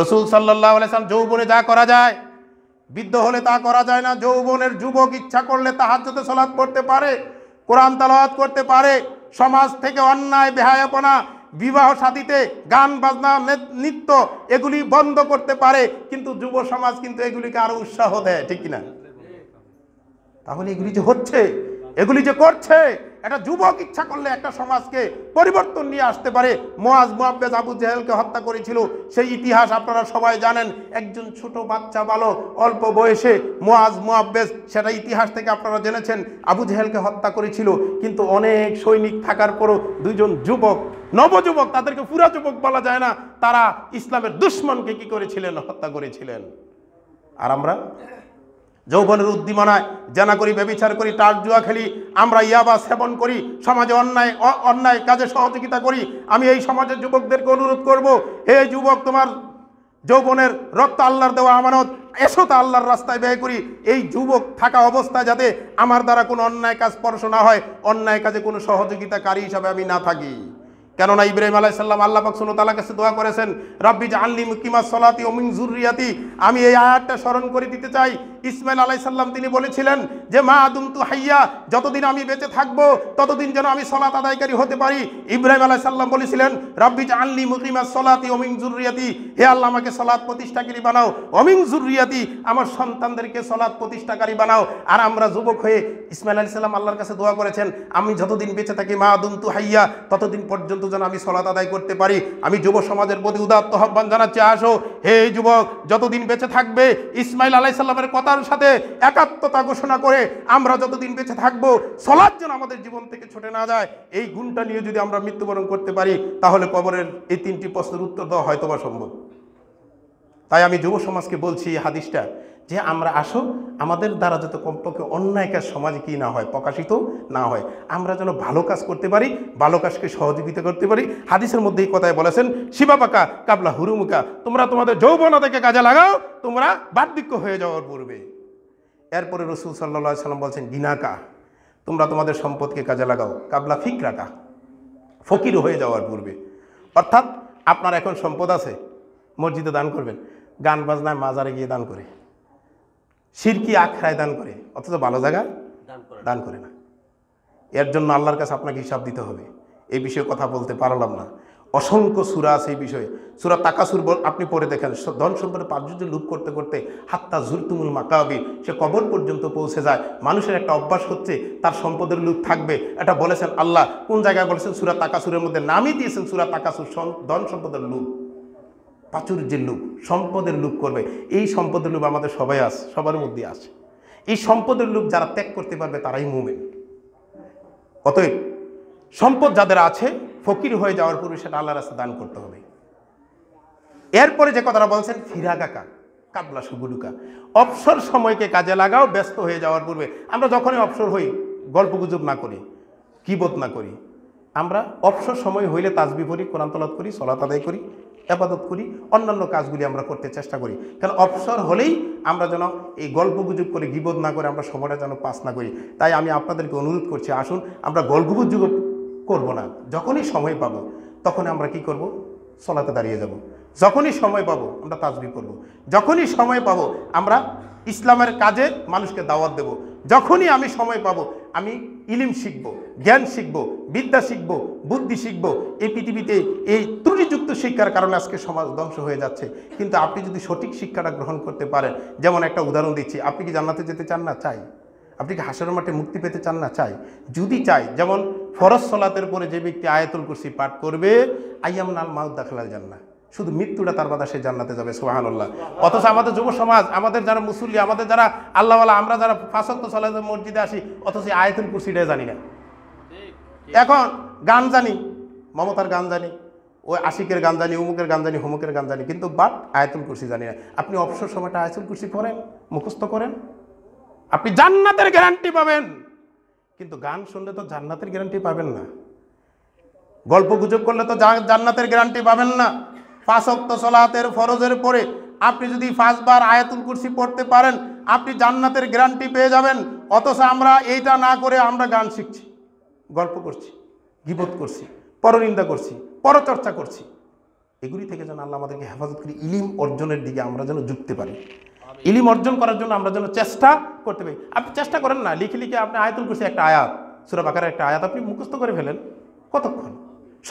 রসুল সাল্লাহ আলাইসাল যৌবনে যা করা যায় বৃদ্ধ হলে তা করা যায় না যৌবনের যুবক ইচ্ছা করলে তাহাজ্যতে সলাদ করতে পারে কোরআন তালাওয়াত করতে পারে সমাজ থেকে অন্যায় বেহায়াপনা বিবাহ সাথীতে গান বাজনা নৃত্য এগুলি বন্ধ করতে পারে কিন্তু যুব সমাজ কিন্তু এগুলিকে আরো উৎসাহ দেয় ঠিক কিনা তাহলে এগুলি যে হচ্ছে এগুলি যে করছে একটা যুবক ইচ্ছা করলে একটা সমাজকে পরিবর্তন নিয়ে আসতে পারে মোয়াজ মোহাম্মেদ আবু জেহেলকে হত্যা করেছিল সেই ইতিহাস আপনারা সবাই জানেন একজন ছোট বাচ্চা বালক অল্প বয়সে মোয়াজ মোহাম্মেদ সেটা ইতিহাস থেকে আপনারা জেনেছেন আবু জেহেলকে হত্যা করেছিল কিন্তু অনেক সৈনিক থাকার পরও দুজন যুবক নবযুবক তাদেরকে পুরা যুবক বলা যায় না তারা ইসলামের দুশ্মনকে কি করেছিলেন হত্যা করেছিলেন আর আমরা যৌবনের উদ্দীপনায় জানা করি ব্যবচার করি তার জুয়া খেলি আমরা ইয়াবা সেবন করি সমাজে অন্যায় অন্যায় কাজে সহযোগিতা করি আমি এই সমাজের যুবকদেরকে অনুরোধ করব হে যুবক তোমার যৌবনের রক্ত আল্লাহর দেওয়া আমানত এসো তা আল্লাহর রাস্তায় ব্যয় করি এই যুবক থাকা অবস্থায় যাতে আমার দ্বারা কোনো অন্যায় কাজ স্পর্শ না হয় অন্যায় কাজে কোনো সহযোগিতাকারী হিসাবে আমি না থাকি কেননা ইব্রাহিম আলাইসাল্লাম আল্লাহ পাকসুল তালা কাছে দোয়া করেছেন রাব্বি জাহাল্লি মুকিমা সলাতি ও জুরিয়াতি আমি এই আয়াতটা স্মরণ করে দিতে চাই ইসমাইল আলাইসাল্লাম তিনি বলেছিলেন যে মা আদুম তু হাইয়া যতদিন আমি বেঁচে থাকবো ততদিন যেন আমি সলাত আদায়কারী হতে পারি ইব্রাহিম আলাইসাল্লাম বলেছিলেন রাব্বি জাহাল্লি মুকিমা সলাতি ও জুরিয়াতি হে আল্লাহ আমাকে সলাৎ প্রতিষ্ঠাকারী বানাও অমিন জুরিয়াতি আমার সন্তানদেরকে সলাৎ প্রতিষ্ঠাকারী বানাও আর আমরা যুবক হয়ে ইসমাইল আলাইসাল্লাম আল্লাহর কাছে দোয়া করেছেন আমি যতদিন বেঁচে থাকি মা আদুম তু হাইয়া ততদিন পর্যন্ত যেন আমি সলাত আদায় করতে পারি আমি যুব সমাজের প্রতি উদাত্ত আহ্বান জানাচ্ছি আসো হে যুবক যতদিন বেঁচে থাকবে ইসমাইল আলাইসাল্লামের কথার সাথে একাত্মতা ঘোষণা করে আমরা যতদিন বেঁচে থাকবো সলাদ যেন আমাদের জীবন থেকে ছুটে না যায় এই গুণটা নিয়ে যদি আমরা মৃত্যুবরণ করতে পারি তাহলে কবরের এই তিনটি প্রশ্নের উত্তর দেওয়া হয়তোবা সম্ভব তাই আমি যুব সমাজকে বলছি হাদিসটা যে আমরা আসো আমাদের দ্বারা যাতে কমপক্ষে অন্যায় কাজ সমাজে কী না হয় প্রকাশিত না হয় আমরা যেন ভালো কাজ করতে পারি ভালো কাজকে সহযোগিতা করতে পারি হাদিসের মধ্যে এই কথায় বলেছেন শিবাপাকা কাবলা হুরুমুকা তোমরা তোমাদের থেকে কাজে লাগাও তোমরা বার্ধক্য হয়ে যাওয়ার পূর্বে এরপরে রসুল সাল্লা সাল্লাম বলছেন গিনাকা তোমরা তোমাদের সম্পদকে কাজে লাগাও কাবলা ফিকরাকা ফকির হয়ে যাওয়ার পূর্বে অর্থাৎ আপনার এখন সম্পদ আছে মসজিদে দান করবেন গান বাজনায় মাজারে গিয়ে দান করে সিরকি আখড়ায় দান করে অথচ ভালো জায়গা দান করে না এর জন্য আল্লাহর কাছে আপনাকে হিসাব দিতে হবে এই বিষয়ে কথা বলতে পারলাম না অসংখ্য সুরা আছে এই বিষয়ে সুরা তাকাসুর আপনি পরে দেখেন ধন সম্পদে প্রাচুর্য লুপ করতে করতে হাত্তা মাকা মাকাবি সে কবর পর্যন্ত পৌঁছে যায় মানুষের একটা অভ্যাস হচ্ছে তার সম্পদের লুপ থাকবে এটা বলেছেন আল্লাহ কোন জায়গায় বলেছেন সুরা তাকাসুরের মধ্যে নামই দিয়েছেন সুরা তাকাসুর ধন সম্পদের লুপ প্রাচুর্যের লোভ সম্পদের লুপ করবে এই সম্পদের লোভ আমাদের সবাই আস সবার মধ্যে আসে এই সম্পদের লুপ যারা ত্যাগ করতে পারবে তারাই মুমেন অতএব সম্পদ যাদের আছে ফকির হয়ে যাওয়ার পূর্বে সেটা আল্লাহ রাস্তা দান করতে হবে এরপরে যে কথাটা বলছেন ফিরাগাকা কাবলা সুগুলুকা অবসর সময়কে কাজে লাগাও ব্যস্ত হয়ে যাওয়ার পূর্বে আমরা যখনই অবসর হই গল্প গুজব না করি বোধ না করি আমরা অবসর সময় হইলে তাজবি পড়ি কোরআন তলাত করি সলাত আদায় করি আবাদত করি অন্যান্য কাজগুলি আমরা করতে চেষ্টা করি কারণ অবসর হলেই আমরা যেন এই গল্প গুজব করে গিবোধ না করে আমরা সময়টা যেন পাস না করি তাই আমি আপনাদেরকে অনুরোধ করছি আসুন আমরা গল্প গুজব করবো না যখনই সময় পাব তখন আমরা কি করব সলাতে দাঁড়িয়ে যাব। যখনই সময় পাবো আমরা তাজবি করব। যখনই সময় পাবো আমরা ইসলামের কাজে মানুষকে দাওয়াত দেব যখনই আমি সময় পাবো আমি ইলিম শিখব জ্ঞান শিখব বিদ্যা শিখব বুদ্ধি শিখব এই পৃথিবীতে এই ত্রুটিযুক্ত শিক্ষার কারণে আজকে সমাজ ধ্বংস হয়ে যাচ্ছে কিন্তু আপনি যদি সঠিক শিক্ষাটা গ্রহণ করতে পারেন যেমন একটা উদাহরণ দিচ্ছি আপনি কি জান্নাতে যেতে চান না চাই আপনি কি হাসার মাঠে মুক্তি পেতে চান না চাই যদি চাই যেমন ফরজ সলাতের পরে যে ব্যক্তি আয়াতুল কুরসি পাঠ করবে আইয়াম নাল মাউদ দাখলাল জান্না শুধু মৃত্যুটা তার বাদা সে জান্নাতে যাবে সোহানুল্লাহ অথচ আমাদের যুব সমাজ আমাদের যারা মুসল্লি আমাদের যারা আল্লাহওয়ালা আমরা যারা ফাঁসক্ত চলে মসজিদে আসি অথচ আয়তুল কুরসিটাই জানি না এখন গান জানি মমতার গান জানি ওই আশিকের গান জানি উমুকের গান জানি হুমুকের গান জানি কিন্তু বাট আয়তুল কুরসি জানি না আপনি অবসর সময়টা আয়তুল কুরসি করেন মুখস্থ করেন আপনি জান্নাতের গ্যারান্টি পাবেন কিন্তু গান শুনলে তো জান্নাতের গ্যারান্টি পাবেন না গল্প গুজব করলে তো জান্নাতের গ্যারান্টি পাবেন না পাঁচক্ত সলাতের ফরজের পরে আপনি যদি পাঁচবার আয়াতুল কুর্সি পড়তে পারেন আপনি জান্নাতের গ্যারান্টি পেয়ে যাবেন অথচ আমরা এইটা না করে আমরা গান শিখছি গল্প করছি গিবোধ করছি পরনিন্দা করছি পরচর্চা করছি এগুলি থেকে যেন আল্লাহ আমাদেরকে হেফাজত করি ইলিম অর্জনের দিকে আমরা যেন যুক্ত পারি ইলিম অর্জন করার জন্য আমরা যেন চেষ্টা করতে পারি আপনি চেষ্টা করেন না লিখে লিখে আপনি আয়াতুল কুর্সি একটা আয়াত সুরাবাকারের একটা আয়াত আপনি মুখস্থ করে ফেলেন কতক্ষণ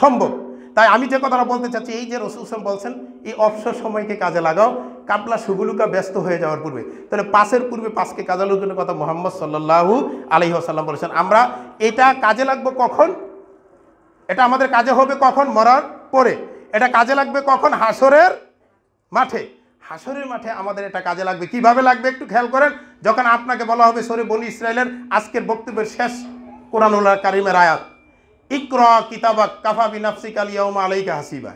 সম্ভব তাই আমি যে কথাটা বলতে চাচ্ছি এই যে রসুলসম বলছেন এই অবসর সময়কে কাজে লাগাও কাপলা সুগুলুকা ব্যস্ত হয়ে যাওয়ার পূর্বে তাহলে পাশের পূর্বে পাশকে কাজে লাগানোর কথা মোহাম্মদ সাল্লাহু আলহি আসাল্লাম বলেছেন আমরা এটা কাজে লাগবো কখন এটা আমাদের কাজে হবে কখন মরার পরে এটা কাজে লাগবে কখন হাসরের মাঠে হাসরের মাঠে আমাদের এটা কাজে লাগবে কিভাবে লাগবে একটু খেয়াল করেন যখন আপনাকে বলা হবে সরে বনি ইসরায়েলের আজকের বক্তব্যের শেষ কোরআনুল্লাহ কারিমের আয়াত ইকর কিতাবাক কাফা বিনাফসিক আলিয়াউমা আলাইকা হাসিবা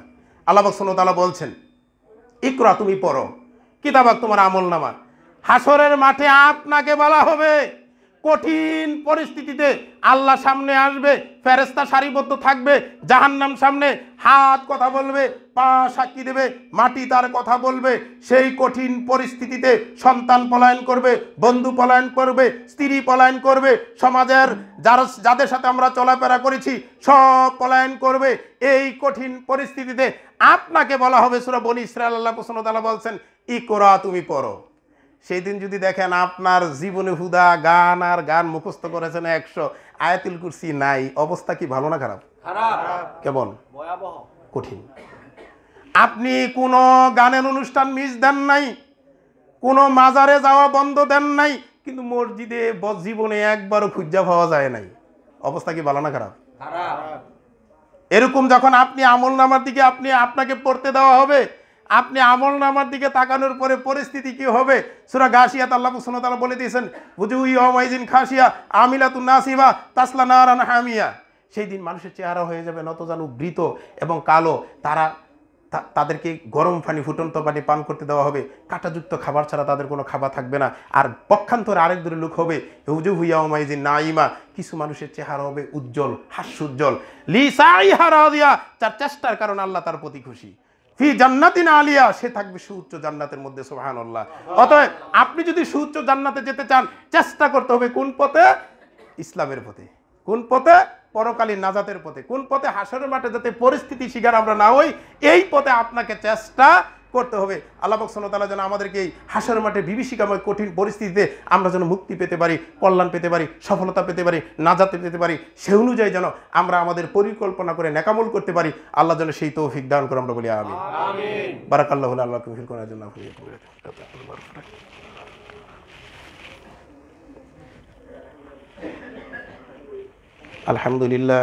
আল্লাহবাক সোনতালা বলছেন ইকরা তুমি পড়ো কিতাবাক তোমার আমল নামা হাসরের মাঠে আপনাকে বলা হবে কঠিন পরিস্থিতিতে আল্লাহ সামনে আসবে ফেরেস্তা সারিবদ্ধ থাকবে জাহান্নাম সামনে হাত কথা বলবে পা সাক্ষী দেবে মাটি তার কথা বলবে সেই কঠিন পরিস্থিতিতে সন্তান পলায়ন করবে বন্ধু পলায়ন করবে স্ত্রী পলায়ন করবে সমাজের যারা যাদের সাথে আমরা চলাফেরা করেছি সব পলায়ন করবে এই কঠিন পরিস্থিতিতে আপনাকে বলা হবে সুরা বনি ইসরা আল্লাহ প্রসন্ন বলছেন ই করা তুমি পড়ো সেই দিন যদি দেখেন আপনার জীবনে হুদা গান আর গান মুখস্থ করেছেন একশো আয়াতিল কুরসি নাই অবস্থা কি ভালো না খারাপ কেমন কঠিন আপনি কোনো গানের অনুষ্ঠান মিস দেন নাই কোনো মাজারে যাওয়া বন্ধ দেন নাই কিন্তু মসজিদে জীবনে একবারও খুঁজা পাওয়া যায় নাই অবস্থা কি ভালো না খারাপ এরকম যখন আপনি আমল নামার দিকে আপনি আপনাকে পড়তে দেওয়া হবে আপনি আমল নামার দিকে তাকানোর পরে পরিস্থিতি কি হবে সুরা গাশিয়া তাল্লা সুনতালা বলে দিয়েছেন বুজুইজিন খাসিয়া আমিলা তু নাসিবা তাসলা নারান হামিয়া সেই দিন মানুষের চেহারা হয়ে যাবে নতজানু বৃত এবং কালো তারা তাদেরকে গরম পানি ফুটন্ত পানি পান করতে দেওয়া হবে কাঁটাযুক্ত খাবার ছাড়া তাদের কোনো খাবার থাকবে না আর পক্ষান্তরে আরেক দূরে লোক হবে হুজু হুইয়া না নাইমা কিছু মানুষের চেহারা হবে উজ্জ্বল লি লিসাই হারা দিয়া চার চেষ্টার কারণ আল্লাহ তার প্রতি খুশি ফি জান্নাতিন আলিয়া সে থাকবে সুউচ্চ জান্নাতের মধ্যে সোহান অতএব আপনি যদি সুউচ্চ জান্নাতে যেতে চান চেষ্টা করতে হবে কোন পথে ইসলামের পথে কোন পথে পরকালীন নাজাতের পথে কোন পথে হাসরের মাঠে যাতে পরিস্থিতি শিকার আমরা না হই এই পথে আপনাকে চেষ্টা করতে হবে আল্লাহ সনতালা যেন আমাদেরকে এই হাসার মাঠে বিভীষিকাময় কঠিন পরিস্থিতিতে আমরা যেন মুক্তি পেতে পারি কল্যাণ পেতে পারি সফলতা পেতে পারি নাজাতে পেতে পারি সে অনুযায়ী যেন আমরা আমাদের পরিকল্পনা করে নেকামল করতে পারি আল্লাহ যেন সেই তৌফিক দান করে আমরা বলি আমি বারাকাল্লাহ আল্লাহ কফিল করার জন্য আলহামদুলিল্লাহ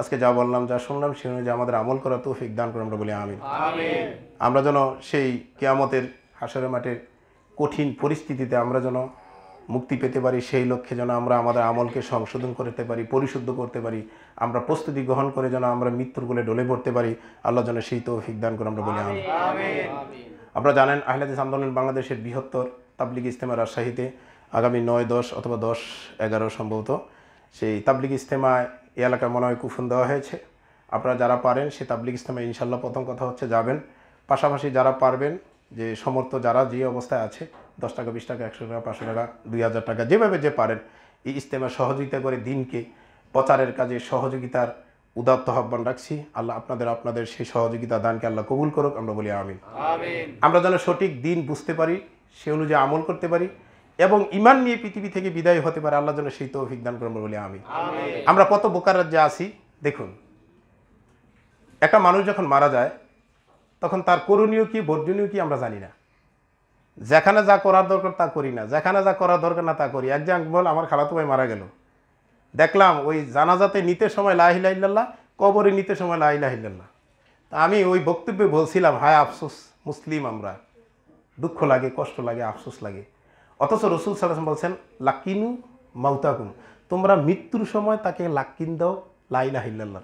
আজকে যা বললাম যা শুনলাম সে অনুযায়ী আমাদের আমল করা তৌফিক দান করে আমরা বলি আমিন আমরা যেন সেই কেয়ামতের হাসরের মাঠের কঠিন পরিস্থিতিতে আমরা যেন মুক্তি পেতে পারি সেই লক্ষ্যে যেন আমরা আমাদের আমলকে সংশোধন করতে পারি পরিশুদ্ধ করতে পারি আমরা প্রস্তুতি গ্রহণ করে যেন আমরা মৃত্যুর কোলে ডলে পড়তে পারি আল্লাহ যেন সেই তৌফিক দান করে আমরা বলি আমিন আপনারা জানেন আহলাদিস আন্দোলন বাংলাদেশের বৃহত্তর তাবলিগ ইস্তেমা রাজশাহীতে আগামী নয় দশ অথবা দশ এগারো সম্ভবত সেই তাবলিগ ইস্তেমায় এই এলাকায় মনে হয় কুফুন দেওয়া হয়েছে আপনারা যারা পারেন সে তাবলিক ইসলামে ইনশাল্লাহ প্রথম কথা হচ্ছে যাবেন পাশাপাশি যারা পারবেন যে সমর্থ যারা যে অবস্থায় আছে দশ টাকা বিশ টাকা একশো টাকা পাঁচশো টাকা দুই হাজার টাকা যেভাবে যে পারেন এই ইস্তেমা সহযোগিতা করে দিনকে প্রচারের কাজে সহযোগিতার উদাত্ত আহ্বান রাখছি আল্লাহ আপনাদের আপনাদের সেই সহযোগিতা দানকে আল্লাহ কবুল করুক আমরা বলি আমিন আমরা যেন সঠিক দিন বুঝতে পারি সে অনুযায়ী আমল করতে পারি এবং ইমান নিয়ে পৃথিবী থেকে বিদায় হতে পারে আল্লাহ যেন সেই তৌফিক দান করবো বলে আমি আমরা কত বোকার রাজ্যে আসি দেখুন একটা মানুষ যখন মারা যায় তখন তার করণীয় কি বর্জনীয় কি আমরা জানি না যেখানে যা করার দরকার তা করি না যেখানে যা করার দরকার না তা করি বল আমার খালাতো ভাই মারা গেল দেখলাম ওই জানাজাতে নিতে সময় লাহিল্লাহ কবরে নিতে সময় লাহিল্লাহ তা আমি ওই বক্তব্যে বলছিলাম হায় আফসোস মুসলিম আমরা দুঃখ লাগে কষ্ট লাগে আফসোস লাগে অথচ রসুল সাল্লাম বলছেন লাকিনু মাউতাকুম তোমরা মৃত্যুর সময় তাকে লাকিন দাও লাইলাহিল্লাহ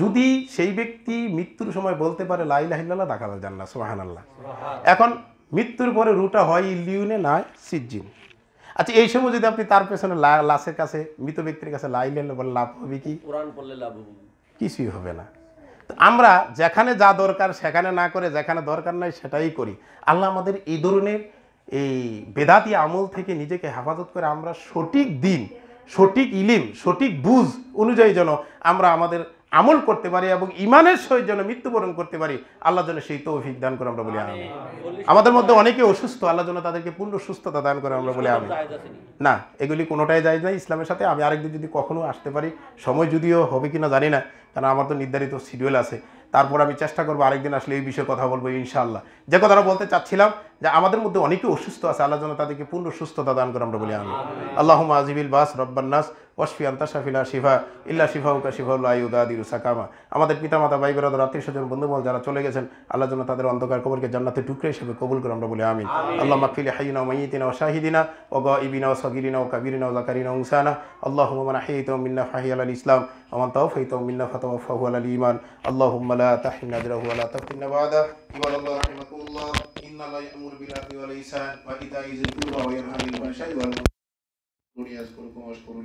যদি সেই ব্যক্তি মৃত্যুর সময় বলতে পারে লাইলাহিল্লাহ দেখাল জান্না সোহানাল্লাহ এখন মৃত্যুর পরে রুটা হয় ইলিউনে না সিজ্জিন আচ্ছা এই সময় যদি আপনি তার পেছনে লাশের কাছে মৃত ব্যক্তির কাছে লাইলাহ বলে লাভ হবে কি লাভ কিছুই হবে না আমরা যেখানে যা দরকার সেখানে না করে যেখানে দরকার নাই সেটাই করি আল্লাহ আমাদের এই ধরনের এই বেদাতি আমল থেকে নিজেকে হেফাজত করে আমরা সঠিক দিন সঠিক ইলিম সঠিক বুঝ অনুযায়ী যেন আমরা আমাদের আমল করতে পারি এবং ইমানের সহিত যেন মৃত্যুবরণ করতে পারি আল্লাহ যেন সেই তৌফিক দান করে আমরা বলি আমি আমাদের মধ্যে অনেকে অসুস্থ আল্লাহ যেন তাদেরকে পূর্ণ সুস্থতা দান করে আমরা বলি আমি না এগুলি কোনোটাই যায় না ইসলামের সাথে আমি আরেকদিন যদি কখনো আসতে পারি সময় যদিও হবে কি না জানি না কারণ আমার তো নির্ধারিত শিডিউল আছে তারপর আমি চেষ্টা করবো আরেকদিন আসলে এই বিষয়ে কথা বলবো ইনশাআল্লাহ যে কথাটা বলতে চাচ্ছিলাম যে আমাদের মধ্যে অনেকে অসুস্থ আছে আল্লাহ যেন তাদেরকে পূর্ণ সুস্থতা দান করে আমরা বলি আমি আল্লাহ আজিবিল বাস রব্বান্নাস ওয়াশফি আন্তা শাফিলা শিফা ইল্লা শিফা উকা শিফাউল্লাহ উদাদির সাকামা আমাদের পিতা মাতা ভাই বেরাদ আত্মীয় স্বজন বন্ধুবল যারা চলে গেছেন আল্লাহ যেন তাদের অন্ধকার কবরকে জান্নাতে টুকরে হিসেবে কবুল করে আমরা বলি আমি আল্লাহ মাকফিল হাইনা মাইতিনা ও শাহিদিনা ও গ ইবিনা ও সগিরিনা ও কাবিরিনা ও জাকারিনা উংসানা আল্লাহ হুমান হাইত মিন্না ফাহি আল ইসলাম আমান ومن توفيت منا فتوفه على الإيمان ইমান আল্লাহ تحرمنا তাহিনা দিরাহু تفتنا তাহিনা বাদা الله আল্লাহ الله ان الله يامر بالعدل والاحسان وايتاء ذي القربى وينهى عن الفحشاء والمنكر ويذكركم واشكروا